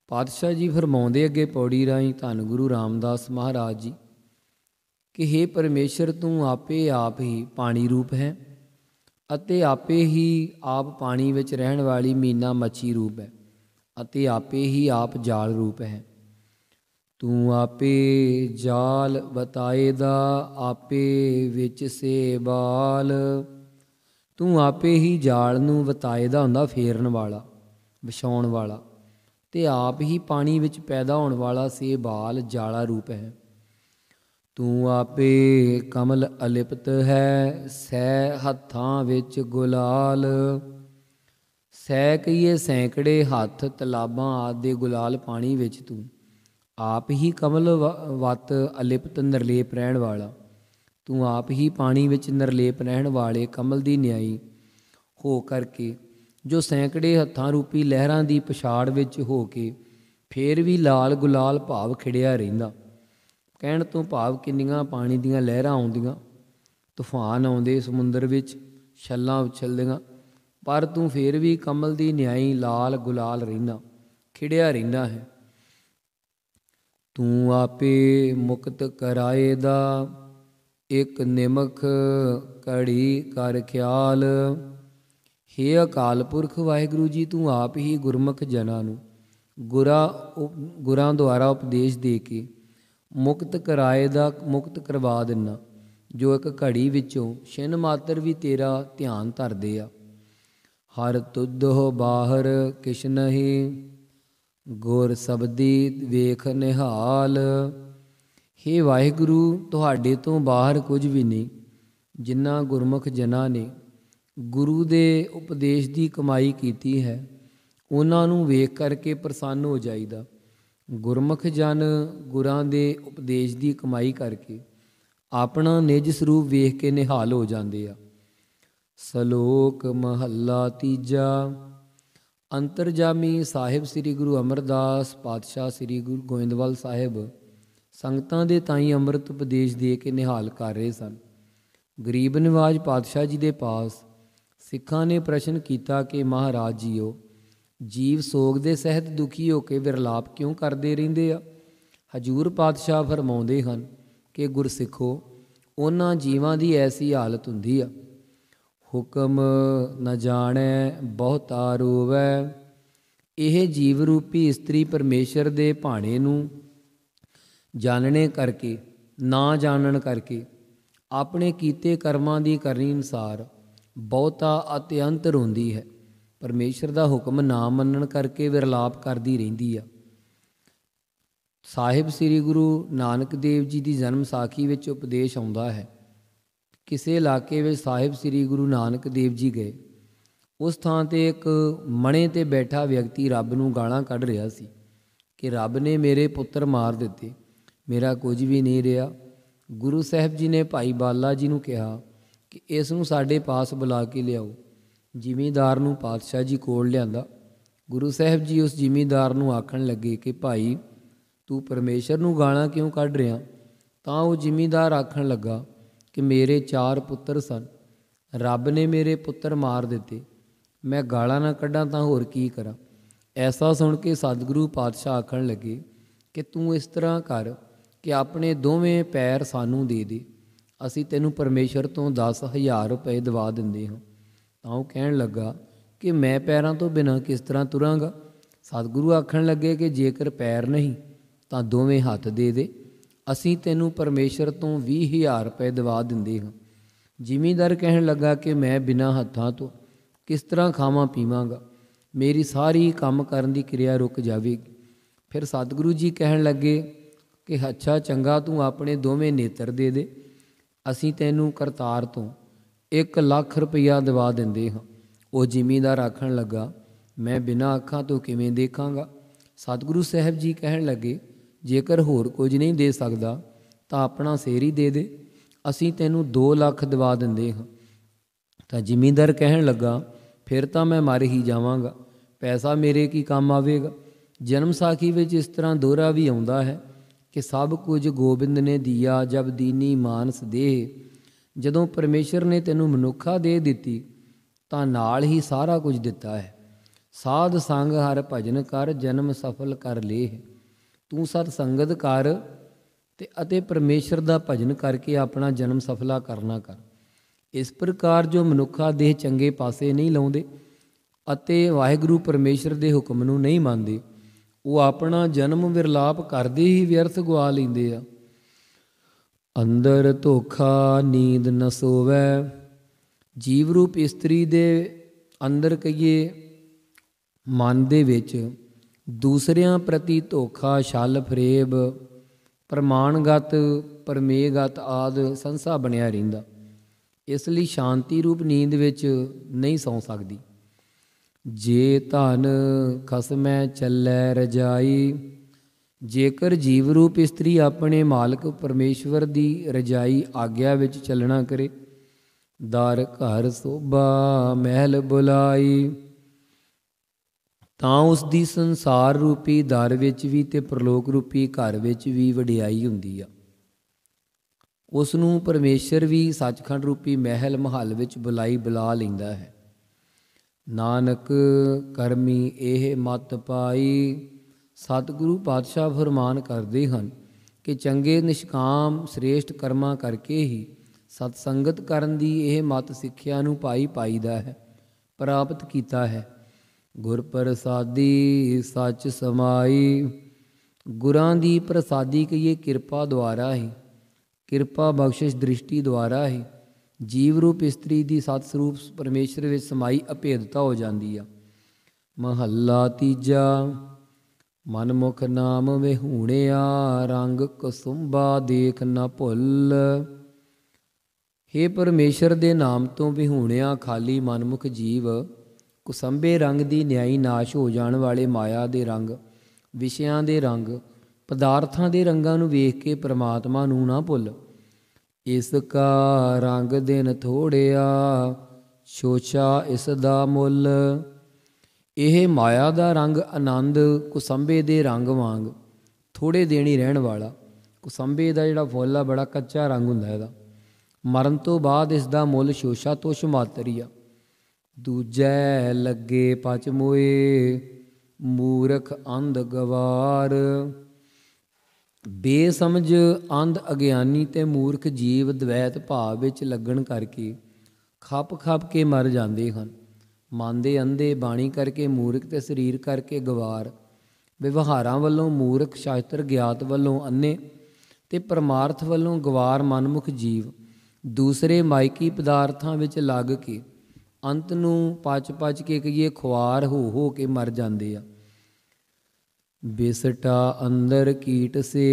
ਪਾਤਸ਼ਾਹ ਜੀ ਫਰਮਾਉਂਦੇ ਅੱਗੇ ਪੌੜੀ ਰਾਈ ਧੰਨ ਗੁਰੂ ਰਾਮਦਾਸ ਮਹਾਰਾਜ ਜੀ ਕਿ हे ਪਰਮੇਸ਼ਰ ਤੂੰ ਆਪੇ ਆਪ ਹੀ ਪਾਣੀ ਰੂਪ ਹੈ ਅਤੇ ਆਪੇ ਹੀ ਆਪ ਪਾਣੀ ਵਿੱਚ ਰਹਿਣ ਵਾਲੀ ਮੀਨਾ ਮੱਛੀ ਰੂਪ ਹੈ ਅਤੇ ਆਪੇ ਹੀ ਆਪ ਜਾਲ ਰੂਪ ਹੈ ਤੂੰ ਆਪੇ ਜਾਲ ਬਤਾਏਦਾ ਆਪੇ ਵਿੱਚ ਸੇ ਬਾਲ ਤੂੰ ਆਪੇ ਹੀ ਜਾਲ ਨੂੰ ਬਤਾਏਦਾ ਹੁੰਦਾ ਫੇਰਨ ਵਾਲਾ ਵਿਛਾਉਣ ਵਾਲਾ ਤੇ ਆਪ ਹੀ ਪਾਣੀ ਵਿੱਚ ਪੈਦਾ ਹੋਣ ਵਾਲਾ ਸੇ ਬਾਲ ਜਾਲਾ ਰੂਪ ਹੈ ਤੂੰ ਆਪੇ ਕਮਲ ਅਲਿਪਤ ਹੈ ਸੈ ਹੱਥਾਂ ਵਿੱਚ ਗੁਲਾਲ ਸੈ ਕਈਏ ਸੈਂਕੜੇ ਹੱਥ ਤਲਾਬਾਂ ਆਦੇ ਗੁਲਾਲ ਪਾਣੀ ਵਿੱਚ ਤੂੰ ਆਪ ਹੀ ਕਮਲ ਵਤ ਅਲਿਪਤ ਨਿਰਲੇਪ ਰਹਿਣ ਵਾਲਾ ਤੂੰ ਆਪ ਹੀ ਪਾਣੀ ਵਿੱਚ ਨਿਰਲੇਪ ਰਹਿਣ ਵਾਲੇ ਕਮਲ ਦੀ ਨਿਆਈ ਹੋ ਕਰਕੇ ਜੋ ਸੈਂਕੜੇ ਹੱਥਾਂ ਰੂਪੀ ਲਹਿਰਾਂ ਦੀ ਪਛਾੜ ਵਿੱਚ ਹੋ ਕੇ ਫੇਰ ਵੀ ਲਾਲ ਗੁਲਾਲ ਭਾਵ ਖਿੜਿਆ ਰਹਿੰਦਾ ਕਹਿਣ ਤੋਂ ਭਾਵ ਕਿੰਨੀਆਂ ਪਾਣੀ ਦੀਆਂ ਲਹਿਰਾਂ ਆਉਂਦੀਆਂ ਤੂਫਾਨ ਆਉਂਦੇ ਸਮੁੰਦਰ ਵਿੱਚ ਛੱਲਾਂ ਉਛਲਦੀਆਂ ਪਰ ਤੂੰ ਫੇਰ ਵੀ ਕਮਲ ਦੀ ਨਿਆਈ ਲਾਲ ਗੁਲਾਲ ਰਹਿਣਾ ਖਿੜਿਆ ਰਹਿਣਾ ਹੈ ਤੂੰ ਆਪੇ ਮੁਕਤ ਕਰਾਏ ਦਾ ਇੱਕ ਨਿਮਖ ਕੜੀ ਕਰ ਖਿਆਲ ਹੇ ਅਕਾਲ ਪੁਰਖ ਵਾਹਿਗੁਰੂ ਜੀ ਤੂੰ ਆਪ ਹੀ ਗੁਰਮਖ ਜਨਾਂ ਨੂੰ ਗੁਰਾ ਗੁਰਾਂ ਦੁਆਰਾ ਉਪਦੇਸ਼ ਦੇ ਕੇ ਮੁਕਤ ਕਰਾਏ ਦਾ ਮੁਕਤ ਕਰਵਾ ਦਿੰਨਾ ਜੋ ਇੱਕ ਘੜੀ ਵਿੱਚੋਂ ਛਿਨ ਮਾਤਰ ਵੀ ਤੇਰਾ ਧਿਆਨ ਧਰਦੇ ਆ ਹਰ ਤੁਧ ਹੋ ਬਾਹਰ ਕਿਛ ਨਹੀਂ ਗੁਰ ਸਬਦੀ ਵੇਖ ਨਿਹਾਲ हे ਵਾਹਿਗੁਰੂ ਤੁਹਾਡੇ ਤੋਂ ਬਾਹਰ ਕੁਝ ਵੀ ਨਹੀਂ ਜਿਨ੍ਹਾਂ ਗੁਰਮੁਖ ਜਨਾਂ ਨੇ ਗੁਰੂ ਦੇ ਉਪਦੇਸ਼ ਦੀ ਕਮਾਈ ਕੀਤੀ ਹੈ ਉਹਨਾਂ ਨੂੰ ਵੇਖ ਕਰਕੇ ਪ੍ਰਸੰਨ ਹੋ ਜਾਈਦਾ ਗੁਰਮੁਖ ਜਨ ਗੁਰਾਂ ਦੇ ਉਪਦੇਸ਼ ਦੀ ਕਮਾਈ ਕਰਕੇ ਆਪਣਾ ਨਿਜ ਸਰੂਪ ਵੇਖ ਕੇ ਨਿਹਾਲ ਹੋ ਜਾਂਦੇ ਆ ਸਲੋਕ ਮਹੱਲਾ ਤੀਜਾ ਅੰਤਰਜਾਮੀ ਸਾਹਿਬ ਸ੍ਰੀ ਗੁਰੂ ਅਮਰਦਾਸ ਪਾਤਸ਼ਾਹ ਸ੍ਰੀ ਗੁਰੂ ਗੋਇੰਦਵਾਲ ਸਾਹਿਬ ਸੰਗਤਾਂ ਦੇ ਤਾਈ ਅੰਮ੍ਰਿਤ ਉਪਦੇਸ਼ ਦੇ ਕੇ ਨਿਹਾਲ ਕਰ ਰਹੇ ਸਨ ਗਰੀਬ ਨਿਵਾਜ ਪਾਤਸ਼ਾਹ ਜੀ ਦੇ ਪਾਸ ਸਿੱਖਾਂ ਨੇ ਪ੍ਰਸ਼ਨ ਕੀਤਾ ਕਿ ਮਹਾਰਾਜ ਜੀਓ ਜੀਵ ਸੋਗ ਦੇ ਸਹਿਤ ਦੁਖੀ ਹੋ ਕੇ ਵਿਰਲਾਪ ਕਿਉਂ ਕਰਦੇ ਰਹਿੰਦੇ ਆ ਹਜੂਰ ਪਾਤਸ਼ਾਹ ਫਰਮਾਉਂਦੇ ਹਨ ਕਿ ਗੁਰਸਿੱਖੋ ਉਹਨਾਂ ਜੀਵਾਂ ਦੀ ਐਸੀ ਹਾਲਤ ਹੁੰਦੀ ਆ ਹੁਕਮ ਨ ਜਾਣੈ ਬਹੁਤਾ ਰੋਵੈ ਇਹ ਜੀਵ ਰੂਪੀ ਇਸਤਰੀ ਪਰਮੇਸ਼ਰ ਦੇ ਭਾਣੇ ਨੂੰ ਜਾਣਨੇ ਕਰਕੇ ਨਾ ਜਾਣਨ ਕਰਕੇ ਆਪਣੇ ਕੀਤੇ ਕਰਮਾਂ ਦੀ ਕਰਨੀ ਅਨਸਾਰ ਬਹੁਤਾ ਅਤਿਅੰਤ ਰੋਂਦੀ ਹੈ ਪਰਮੇਸ਼ਰ ਦਾ ਹੁਕਮ ਨਾ ਮੰਨਣ ਕਰਕੇ ਵਿਰਲਾਪ ਕਰਦੀ ਰਹਿੰਦੀ ਆ ਸਾਹਿਬ ਸ੍ਰੀ ਗੁਰੂ ਨਾਨਕ ਦੇਵ ਜੀ ਦੀ ਜਨਮ ਸਾਖੀ ਵਿੱਚ ਉਪਦੇਸ਼ ਆਉਂਦਾ ਹੈ ਕਿਸੇ ਇਲਾਕੇ ਵਿੱਚ ਸਾਹਿਬ ਸ੍ਰੀ ਗੁਰੂ ਨਾਨਕ ਦੇਵ ਜੀ ਗਏ ਉਸ ਥਾਂ ਤੇ ਇੱਕ ਮਣੇ ਤੇ ਬੈਠਾ ਵਿਅਕਤੀ ਰੱਬ ਨੂੰ ਗਾਲਾਂ ਕੱਢ ਰਿਹਾ ਸੀ ਕਿ ਰੱਬ ਨੇ ਮੇਰੇ ਪੁੱਤਰ ਮਾਰ ਦਿੱਤੇ ਮੇਰਾ ਕੁਝ ਵੀ ਨਹੀਂ ਰਿਹਾ ਗੁਰੂ ਸਾਹਿਬ ਜੀ ਨੇ ਭਾਈ ਬਾਲਾ ਜੀ ਨੂੰ ਕਿਹਾ ਕਿ ਇਸ ਨੂੰ ਸਾਡੇ ਪਾਸ ਬੁਲਾ ਕੇ ਲਿਆਓ ਜ਼ਿਮੀਂਦਾਰ ਨੂੰ ਪਾਤਸ਼ਾਹ ਜੀ ਕੋਲ ਲਿਆਂਦਾ ਗੁਰੂ ਸਾਹਿਬ ਜੀ ਉਸ ਜ਼ਿਮੀਂਦਾਰ ਨੂੰ ਆਖਣ ਲੱਗੇ ਕਿ ਭਾਈ ਤੂੰ ਪਰਮੇਸ਼ਰ ਨੂੰ ਗਾਲਾਂ ਕਿਉਂ ਕੱਢ ਰਿਹਾ ਤਾਂ ਉਹ ਜ਼ਿਮੀਂਦਾਰ ਆਖਣ ਲੱਗਾ ਕਿ ਮੇਰੇ ਚਾਰ ਪੁੱਤਰ ਸਨ ਰੱਬ ਨੇ ਮੇਰੇ ਪੁੱਤਰ ਮਾਰ ਦਿੱਤੇ ਮੈਂ ਗਾਲਾਂ ਨਾ ਕੱਢਾਂ ਤਾਂ ਹੋਰ ਕੀ ਕਰਾਂ ਐਸਾ ਸੁਣ ਕੇ ਸਤਿਗੁਰੂ ਪਾਤਸ਼ਾਹ ਆਖਣ ਲੱਗੇ ਕਿ ਤੂੰ ਇਸ ਤਰ੍ਹਾਂ ਕਰ ਕਿ ਆਪਣੇ ਦੋਵੇਂ ਪੈਰ ਸਾਨੂੰ ਦੇ ਦੇ ਅਸੀਂ ਤੈਨੂੰ ਪਰਮੇਸ਼ਰ ਤੋਂ 10000 ਰੁਪਏ ਦਵਾ ਦਿੰਦੇ ਹਾਂ ਤਾਂ ਉਹ ਕਹਿਣ ਲੱਗਾ ਕਿ ਮੈਂ ਪੈਰਾਂ ਤੋਂ ਬਿਨਾਂ ਕਿਸ ਤਰ੍ਹਾਂ ਤੁਰਾਂਗਾ ਸਤਿਗੁਰੂ ਆਖਣ ਲੱਗੇ ਕਿ ਜੇਕਰ ਪੈਰ ਨਹੀਂ ਤਾਂ ਦੋਵੇਂ ਹੱਥ ਦੇ ਦੇ ਅਸੀਂ ਤੈਨੂੰ ਪਰਮੇਸ਼ਰ ਤੋਂ 20000 ਰੁਪਏ ਦਵਾ ਦਿੰਦੇ ਹਾਂ ਜ਼ਿਮੀਂਦਾਰ ਕਹਿਣ ਲੱਗਾ ਕਿ ਮੈਂ ਬਿਨਾਂ ਹੱਥਾਂ ਤੋਂ ਕਿਸ ਤਰ੍ਹਾਂ ਖਾਵਾਂ ਪੀਵਾਂਗਾ ਮੇਰੀ ਸਾਰੀ ਕੰਮ ਕਰਨ ਦੀ ਕਿਰਿਆ ਰੁਕ ਜਾਵੇਗੀ ਫਿਰ ਸਤਿਗੁਰੂ ਜੀ ਕਹਿਣ ਲੱਗੇ ਕਿ ਅੱਛਾ ਚੰਗਾ ਤੂੰ ਆਪਣੇ ਦੋਵੇਂ ਨੇਤਰ ਦੇ ਦੇ ਅਸੀਂ ਤੈਨੂੰ ਕਰਤਾਰ ਤੋਂ 1 ਲੱਖ ਰੁਪਇਆ ਦਿਵਾ ਦਿੰਦੇ ਹਾਂ ਉਹ ਜ਼ਿਮੀਂਦਾਰ ਆਖਣ ਲੱਗਾ ਮੈਂ ਬਿਨਾਂ ਅੱਖਾਂ ਤੋਂ ਕਿਵੇਂ ਦੇਖਾਂਗਾ ਸਤਿਗੁਰੂ ਸਾਹਿਬ ਜੀ ਕਹਿਣ ਲੱਗੇ ਜੇਕਰ ਹੋਰ ਕੁਝ ਨਹੀਂ ਦੇ ਸਕਦਾ ਤਾਂ ਆਪਣਾ ਸੇਰ ਹੀ ਦੇ ਦੇ ਅਸੀਂ ਤੈਨੂੰ 2 ਲੱਖ ਦਿਵਾ ਦਿੰਦੇ ਹਾਂ ਤਾਂ ਜ਼ਿਮੀਂਦਾਰ ਕਹਿਣ ਲੱਗਾ ਫਿਰ ਤਾਂ ਮੈਂ ਮਰ ਹੀ ਜਾਵਾਂਗਾ ਪੈਸਾ ਮੇਰੇ ਕੀ ਕੰਮ ਆਵੇਗਾ ਜਨਮ ਸਾਖੀ ਵਿੱਚ ਇਸ ਤਰ੍ਹਾਂ ਦੋਹਰਾ ਵੀ ਆਉਂਦਾ ਹੈ ਕਿ ਸਭ ਕੁਝ ਗੋਬਿੰਦ ਨੇ ਦਿਆ ਜਬ ਦੀਨੀ ਮਾਨਸ ਦੇ ਜਦੋਂ ਪਰਮੇਸ਼ਰ ਨੇ ਤੈਨੂੰ ਮਨੁੱਖਾ ਦੇ ਦਿੱਤੀ ਤਾਂ ਨਾਲ ਹੀ ਸਾਰਾ ਕੁਝ ਦਿੱਤਾ ਹੈ ਸਾਧ ਸੰਗ ਹਰ ਭਜਨ ਕਰ ਜਨਮ ਸਫਲ ਕਰ ਲੇ ਤੂੰ ਸਤ ਸੰਗਤ ਕਰ ਤੇ ਅਤੇ ਪਰਮੇਸ਼ਰ ਦਾ ਭਜਨ ਕਰਕੇ ਆਪਣਾ ਜਨਮ ਸਫਲਾ ਕਰਨਾ ਕਰ ਇਸ ਪ੍ਰਕਾਰ ਜੋ ਮਨੁੱਖਾ ਦੇ ਚੰਗੇ ਪਾਸੇ ਨਹੀਂ ਲਾਉਂਦੇ ਅਤੇ ਵਾਹਿਗੁਰੂ ਪਰਮੇਸ਼ਰ ਦੇ ਹੁਕਮ ਨੂੰ ਨਹੀਂ ਮੰਨਦੇ ਉਹ ਆਪਣਾ ਜਨਮ ਵਿਰਲਾਪ ਕਰਦੇ ਹੀ ਵਿਅਰਥ ਗਵਾ ਲੈਂਦੇ ਆ ਅੰਦਰ ਧੋਖਾ ਨੀਂਦ ਨ ਸੋਵੇ ਜੀਵ ਰੂਪ ਇਸਤਰੀ ਦੇ ਅੰਦਰ ਕਈਏ ਮਨ ਦੇ ਵਿੱਚ ਦੂਸਰਿਆਂ ਪ੍ਰਤੀ ਧੋਖਾ ਛਲ ਫਰੇਬ ਪ੍ਰਮਾਣਗਤ ਪਰਮੇਗਤ ਆਦ ਸੰਸਾ ਬਣਿਆ ਰਹਿੰਦਾ ਇਸ ਲਈ ਸ਼ਾਂਤੀ ਰੂਪ ਨੀਂਦ ਵਿੱਚ ਨਹੀਂ ਸੌ ਸਕਦੀ ਜੇ ਧਨ ਖਸਮੈ ਚੱਲੈ ਰਜਾਈ ਜੇਕਰ ਜੀਵ ਰੂਪ ਇਸਤਰੀ ਆਪਣੇ ਮਾਲਕ ਪਰਮੇਸ਼ਵਰ ਦੀ ਰਜਾਈ ਆਗਿਆ ਵਿੱਚ ਚੱਲਣਾ ਕਰੇ ਦਰ ਘਰ ਸੋਭਾ ਮਹਿਲ ਬੁਲਾਈ ਤਾਂ ਉਸ ਦੀ ਸੰਸਾਰ ਰੂਪੀ ਦਰ ਵਿੱਚ ਵੀ ਤੇ ਪ੍ਰਲੋਕ ਰੂਪੀ ਘਰ ਵਿੱਚ ਵੀ ਵਡਿਆਈ ਹੁੰਦੀ ਆ ਉਸ ਨੂੰ ਪਰਮੇਸ਼ਰ ਵੀ ਸੱਚਖੰਡ ਰੂਪੀ ਮਹਿਲ ਮਹੱਲ ਵਿੱਚ ਬੁਲਾਈ ਬੁਲਾ ਲੈਂਦਾ ਹੈ ਨਾਨਕ ਕਰਮੀ ਇਹ ਮਤ ਪਾਈ ਸਤਿਗੁਰੂ ਪਾਤਸ਼ਾਹ ਫਰਮਾਨ ਕਰਦੇ ਹਨ ਕਿ ਚੰਗੇ ਨਿਸ਼ਕਾਮ ਸ੍ਰੇਸ਼ਟ ਕਰਮਾਂ ਕਰਕੇ ਹੀ ਸਤ ਸੰਗਤ ਕਰਨ ਦੀ ਇਹ ਮਤ ਸਿੱਖਿਆ ਨੂੰ ਪਾਈ ਪਾਈਦਾ ਹੈ ਪ੍ਰਾਪਤ ਕੀਤਾ ਹੈ ਗੁਰ ਪ੍ਰਸਾਦੀ ਸੱਚ ਸਮਾਈ ਗੁਰਾਂ ਦੀ ਪ੍ਰਸਾਦੀ ਕਹੀਏ ਕਿਰਪਾ ਦੁਆਰਾ ਹੀ ਕਿਰਪਾ ਬਖਸ਼ਿਸ਼ ਦ੍ਰਿਸ਼ਟੀ ਦੁਆਰਾ ਹੀ ਜੀਵ ਰੂਪ ਇਸਤਰੀ ਦੀ ਸਤ ਸਰੂਪ ਪਰਮੇਸ਼ਰ ਵਿੱਚ ਸਮਾਈ ਅਭੇਦਤਾ ਹੋ ਜਾਂਦੀ ਆ ਮਹੱਲਾ ਤੀਜਾ ਮਨਮੁਖ ਨਾਮ ਵਿਹੂਣਿਆ ਰੰਗ ਕਸੁੰਬਾ ਦੇਖ ਨਾ ਭੁੱਲ हे ਪਰਮੇਸ਼ਰ ਦੇ ਨਾਮ ਤੋਂ ਵਿਹੂਣਿਆ ਖਾਲੀ ਮਨਮੁਖ ਜੀਵ ਕੁਸੰਬੇ ਰੰਗ ਦੀ ਨਿਆਈ ਨਾਸ਼ ਹੋ ਜਾਣ ਵਾਲੇ ਮਾਇਆ ਦੇ ਰੰਗ ਵਿਸ਼ਿਆਂ ਦੇ ਰੰਗ ਪਦਾਰਥਾਂ ਦੇ ਰੰਗਾਂ ਨੂੰ ਵੇਖ ਕੇ ਪ੍ਰਮਾਤਮਾ ਨੂੰ ਨਾ ਭੁੱਲ ਇਸ ਕਾ ਰੰਗ ਦਿਨ ਥੋੜਿਆ ਸੋਚਾ ਇਸ ਦਾ ਮੁੱਲ ਇਹ ਮਾਇਆ ਦਾ ਰੰਗ ਆਨੰਦ ਕੁਸੰਬੇ ਦੇ ਰੰਗ ਵਾਂਗ ਥੋੜੇ ਦੇਣੀ ਰਹਿਣ ਵਾਲਾ ਕੁਸੰਬੇ ਦਾ ਜਿਹੜਾ ਫੁੱਲ ਆ ਬੜਾ ਕੱਚਾ ਰੰਗ ਹੁੰਦਾ ਇਹਦਾ ਮਰਨ ਤੋਂ ਬਾਅਦ ਇਸ ਦਾ ਮੁੱਲ ਸ਼ੋਸ਼ਾ ਤੋਸ਼ ਮਾਤਰੀ ਆ ਦੂਜੈ ਲੱਗੇ ਪਚ ਮੋਏ ਮੂਰਖ ਅੰਧ ਗਵਾਰ ਬੇਸਮਝ ਅੰਧ ਅਗਿਆਨੀ ਤੇ ਮੂਰਖ ਜੀਵ ਦ્વੈਤ ਭਾਵ ਵਿੱਚ ਲੱਗਣ ਕਰਕੇ ਖੱਪ ਖੱਪ ਕੇ ਮਰ ਜਾਂਦੇ ਹਨ ਮਨ ਦੇ ਅੰਦੇ ਬਾਣੀ ਕਰਕੇ ਮੂਰਖ ਤੇ ਸਰੀਰ ਕਰਕੇ ਗਵਾਰ ਵਿਵਹਾਰਾਂ ਵੱਲੋਂ ਮੂਰਖ ਸ਼ਾਸਤਰ ਗਿਆਤ ਵੱਲੋਂ ਅੰਨੇ ਤੇ ਪਰਮਾਰਥ ਵੱਲੋਂ ਗਵਾਰ ਮਨਮੁਖ ਜੀਵ ਦੂਸਰੇ ਮਾਇਕੀ ਪਦਾਰਥਾਂ ਵਿੱਚ ਲੱਗ ਕੇ ਅੰਤ ਨੂੰ ਪਚ-ਪਚ ਕੇ ਕਹੀਏ ਖੁਆਰ ਹੋ ਹੋ ਕੇ ਮਰ ਜਾਂਦੇ ਆ ਬਿਸਟਾ ਅੰਦਰ ਕੀਟ ਸੇ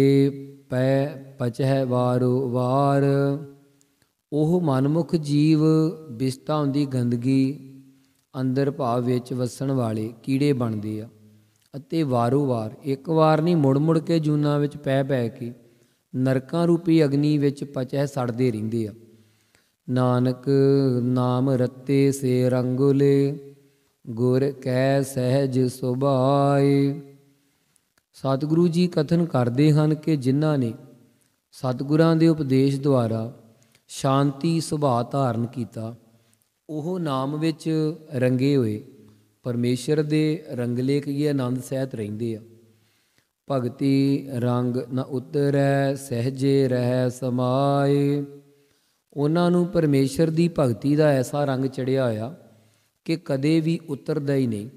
ਪੈ ਪਚਹਿ ਵਾਰੋ ਵਾਰ ਉਹ ਮਨਮੁਖ ਜੀਵ ਬਿਸਤਾ ਹੁੰਦੀ ਗੰਦਗੀ ਅੰਦਰ ਭਾਵ ਵਿੱਚ ਵਸਣ ਵਾਲੇ ਕੀੜੇ ਬਣਦੇ ਆ ਅਤੇ ਵਾਰੋ-ਵਾਰ ਇੱਕ ਵਾਰ ਨਹੀਂ ਮੁੜ-ਮੁੜ ਕੇ ਜੂਨਾ ਵਿੱਚ ਪੈ-ਪੈ ਕੇ ਨਰਕਾਂ ਰੂਪੀ ਅਗਨੀ ਵਿੱਚ ਪਚੈ ਸੜਦੇ ਰਹਿੰਦੇ ਆ ਨਾਨਕ ਨਾਮ ਰਤੇ ਸੇ ਰੰਗੁਲੇ ਗੁਰ ਕੈ ਸਹਿਜ ਸੁਭਾਈ ਸਤਿਗੁਰੂ ਜੀ ਕਥਨ ਕਰਦੇ ਹਨ ਕਿ ਜਿਨ੍ਹਾਂ ਨੇ ਸਤਿਗੁਰਾਂ ਦੇ ਉਪਦੇਸ਼ ਦੁਆਰਾ ਸ਼ਾਂਤੀ ਸੁਭਾਅ ਧਾਰਨ ਕੀਤਾ ਉਹ ਨਾਮ ਵਿੱਚ ਰੰਗੇ ਹੋਏ ਪਰਮੇਸ਼ਰ ਦੇ ਰੰਗਲੇ ਕੀ ਆਨੰਦ ਸਹਿਤ ਰਹਿੰਦੇ ਆ ਭਗਤੀ ਰੰਗ ਨ ਉਤਰੈ ਸਹਜੇ ਰਹਿ ਸਮਾਏ ਉਹਨਾਂ ਨੂੰ ਪਰਮੇਸ਼ਰ ਦੀ ਭਗਤੀ ਦਾ ਐਸਾ ਰੰਗ ਚੜਿਆ ਹੋਇਆ ਕਿ ਕਦੇ ਵੀ ਉਤਰਦਾ ਹੀ ਨਹੀਂ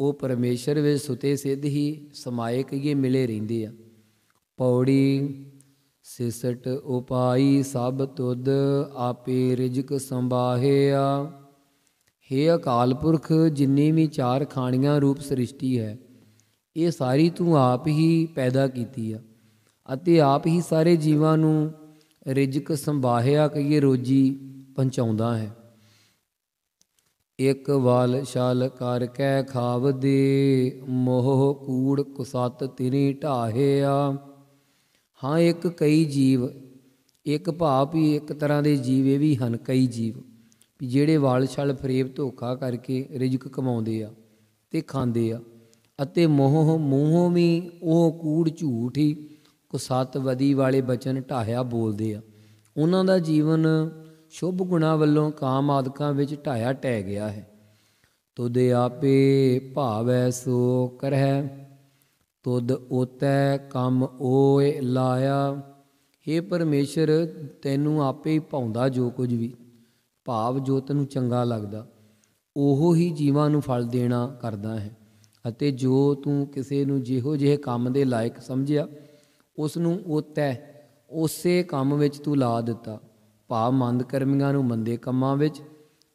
ਉਹ ਪਰਮੇਸ਼ਰ ਵਿੱਚ ਸੁਤੇ ਸਿੱਧ ਹੀ ਸਮਾਏ ਕਈਏ ਮਿਲੇ ਰਹਿੰਦੇ ਆ ਪੌੜੀ ਸਿਸਟ ਉਪਾਈ ਸਭ ਤੁਧ ਆਪੇ ਰਿਜਕ ਸੰਭਾਹਿਆ हे ਅਕਾਲ ਪੁਰਖ ਜਿੰਨੀ ਵੀ ਚਾਰ ਖਾਣੀਆਂ ਰੂਪ ਸ੍ਰਿਸ਼ਟੀ ਹੈ ਇਹ ਸਾਰੀ ਤੂੰ ਆਪ ਹੀ ਪੈਦਾ ਕੀਤੀ ਆ ਅਤੇ ਆਪ ਹੀ ਸਾਰੇ ਜੀਵਾਂ ਨੂੰ ਰਿਜਕ ਸੰਭਾਹਿਆ ਕਈਏ ਰੋਜੀ ਪਹੁੰਚਾਉਂਦਾ ਹੈ ਇੱਕ ਵਾਲ ਛਲ ਕਰ ਕੈ ਖਾਵਦੇ ਮੋਹ ਕੂੜ ਕੁਸਤ ਤਿਨੀ ਢਾਹਿਆ ਹਾਂ ਇੱਕ ਕਈ ਜੀਵ ਇੱਕ ਭਾਪ ਹੀ ਇੱਕ ਤਰ੍ਹਾਂ ਦੇ ਜੀਵ ਇਹ ਵੀ ਹਨ ਕਈ ਜੀਵ ਵੀ ਜਿਹੜੇ ਵਾਲ ਛਲ ਫਰੇਬ ਧੋਖਾ ਕਰਕੇ ਰਿਜਕ ਕਮਾਉਂਦੇ ਆ ਤੇ ਖਾਂਦੇ ਆ ਅਤੇ ਮੋਹ ਮੂੰਹੋਂ ਵੀ ਉਹ ਕੂੜ ਝੂਠ ਹੀ ਵਦੀ ਵਾਲੇ ਬਚਨ ਢਾਹਿਆ ਬੋਲਦੇ ਆ ਉਹਨਾਂ ਦਾ ਜੀਵਨ ਸ਼ੁਭ ਗੁਣਾ ਵੱਲੋਂ ਕਾਮ ਆਦਿਕਾਂ ਵਿੱਚ ਢਾਇਆ ਟਹਿ ਗਿਆ ਹੈ ਤੁਦੇ ਆਪੇ ਭਾਵੈ ਸੋ ਕਰਹਿ ਤੁਦ ਓਤੈ ਕੰਮ ਓਏ ਲਾਇਆ हे ਪਰਮੇਸ਼ਰ ਤੈਨੂੰ ਆਪੇ ਹੀ ਪਾਉਂਦਾ ਜੋ ਕੁਝ ਵੀ ਭਾਵ ਜੋ ਤੈਨੂੰ ਚੰਗਾ ਲੱਗਦਾ ਉਹੋ ਹੀ ਜੀਵਾਂ ਨੂੰ ਫਲ ਦੇਣਾ ਕਰਦਾ ਹੈ ਅਤੇ ਜੋ ਤੂੰ ਕਿਸੇ ਨੂੰ ਜਿਹੋ ਜਿਹੇ ਕੰਮ ਦੇ ਲਾਇਕ ਸਮਝਿਆ ਉਸ ਨੂੰ ਓਤੈ ਉਸੇ ਕੰਮ ਵਿੱਚ ਤੂੰ ਲਾ ਦਿੱਤਾ ਭਾਵ ਮੰਦ ਕਰਮੀਆਂ ਨੂੰ ਮੰਦੇ ਕੰਮਾਂ ਵਿੱਚ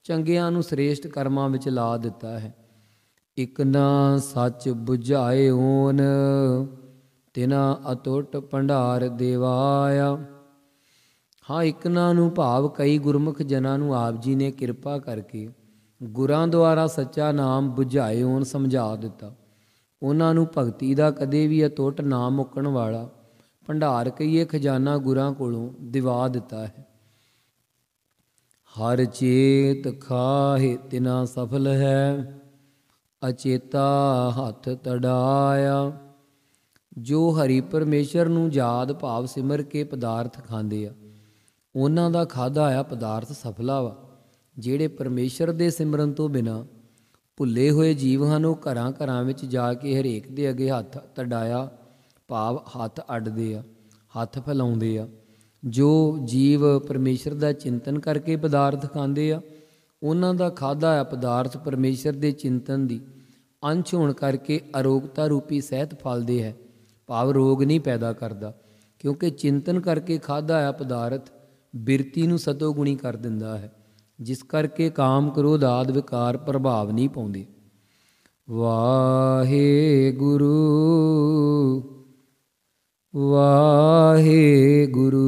ਚੰਗਿਆਂ ਨੂੰ ਸ੍ਰੇਸ਼ਟ ਕਰਮਾਂ ਵਿੱਚ ਲਾ ਦਿੱਤਾ ਹੈ ਇਕ ਨਾ ਸੱਚ 부ਝਾਏ ਹੋਣ ਤਿਨਾ ਅਟੁੱਟ ਭੰਡਾਰ ਦੇਵਾਇਆ ਹਾਂ ਇਕਨਾ ਨੂੰ ਭਾਵ ਕਈ ਗੁਰਮੁਖ ਜਨਾਂ ਨੂੰ ਆਪ ਜੀ ਨੇ ਕਿਰਪਾ ਕਰਕੇ ਗੁਰਾਂ ਦੁਆਰਾ ਸੱਚਾ ਨਾਮ 부ਝਾਏ ਹੋਣ ਸਮਝਾ ਦਿੱਤਾ ਉਹਨਾਂ ਨੂੰ ਭਗਤੀ ਦਾ ਕਦੇ ਵੀ ਅਟੁੱਟ ਨਾ ਮੁੱਕਣ ਵਾਲਾ ਭੰਡਾਰ ਕਈਏ ਖਜ਼ਾਨਾ ਗੁਰਾਂ ਕੋਲੋਂ ਦਿਵਾ ਦਿੱਤਾ ਹੈ ਹਰ ਚੇਤ ਖਾਹੇ ਤਿਨਾ ਸਫਲ ਹੈ ਅਚੇਤਾ ਹੱਥ ਤੜਾਇਆ ਜੋ ਹਰੀ ਪਰਮੇਸ਼ਰ ਨੂੰ ਯਾਦ ਭਾਵ ਸਿਮਰ ਕੇ ਪਦਾਰਥ ਖਾਂਦੇ ਆ ਉਹਨਾਂ ਦਾ ਖਾਦਾ ਆ ਪਦਾਰਥ ਸਫਲਾ ਵਾ ਜਿਹੜੇ ਪਰਮੇਸ਼ਰ ਦੇ ਸਿਮਰਨ ਤੋਂ ਬਿਨਾ ਭੁੱਲੇ ਹੋਏ ਜੀਵ ਹਨ ਉਹ ਘਰਾਂ ਘਰਾਂ ਵਿੱਚ ਜਾ ਕੇ ਹਰੇਕ ਦੇ ਅੱਗੇ ਹੱਥ ਤੜਾਇਆ ਭਾਵ ਹੱਥ ਅੱਡਦੇ ਆ ਹੱਥ ਫੈਲਾਉਂਦੇ ਆ ਜੋ ਜੀਵ ਪਰਮੇਸ਼ਰ ਦਾ ਚਿੰਤਨ ਕਰਕੇ ਪਦਾਰਥ ਖਾਂਦੇ ਆ ਉਹਨਾਂ ਦਾ ਖਾਦਾ ਹੈ ਪਦਾਰਥ ਪਰਮੇਸ਼ਰ ਦੇ ਚਿੰਤਨ ਦੀ ਅੰਸ਼ ਹੋਣ ਕਰਕੇ ਅਰੋਗਤਾ ਰੂਪੀ ਸਹਿਤ ਫਲਦੇ ਹੈ ਭਾਵ ਰੋਗ ਨਹੀਂ ਪੈਦਾ ਕਰਦਾ ਕਿਉਂਕਿ ਚਿੰਤਨ ਕਰਕੇ ਖਾਦਾ ਹੈ ਪਦਾਰਥ ਬਿਰਤੀ ਨੂੰ ਸਤੋਗੁਣੀ ਕਰ ਦਿੰਦਾ ਹੈ ਜਿਸ ਕਰਕੇ ਕਾਮ ਕ੍ਰੋਧ ਆਦ ਵਿਕਾਰ ਪ੍ਰਭਾਵ ਨਹੀਂ ਪਾਉਂਦੇ ਵਾਹੇ ਗੁਰੂ ਵਾਹੇ ਗੁਰੂ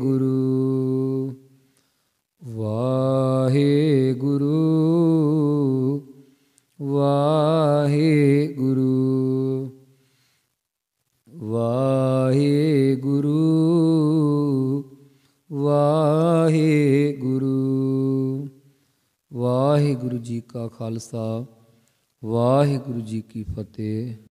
ਗੁਰੂ ਗੁਰੂ ਵਾਹਿਗੁਰੂ ਵਾਹਿਗੁਰੂ ਵਾਹਿਗੁਰੂ ਵਾਹਿਗੁਰੂ ਵਾਹਿਗੁਰੂ ਵਾਹਿਗੁਰੂ ਜੀ ਕਾ ਖਾਲਸਾ ਵਾਹਿਗੁਰੂ ਜੀ ਕੀ ਫਤਿਹ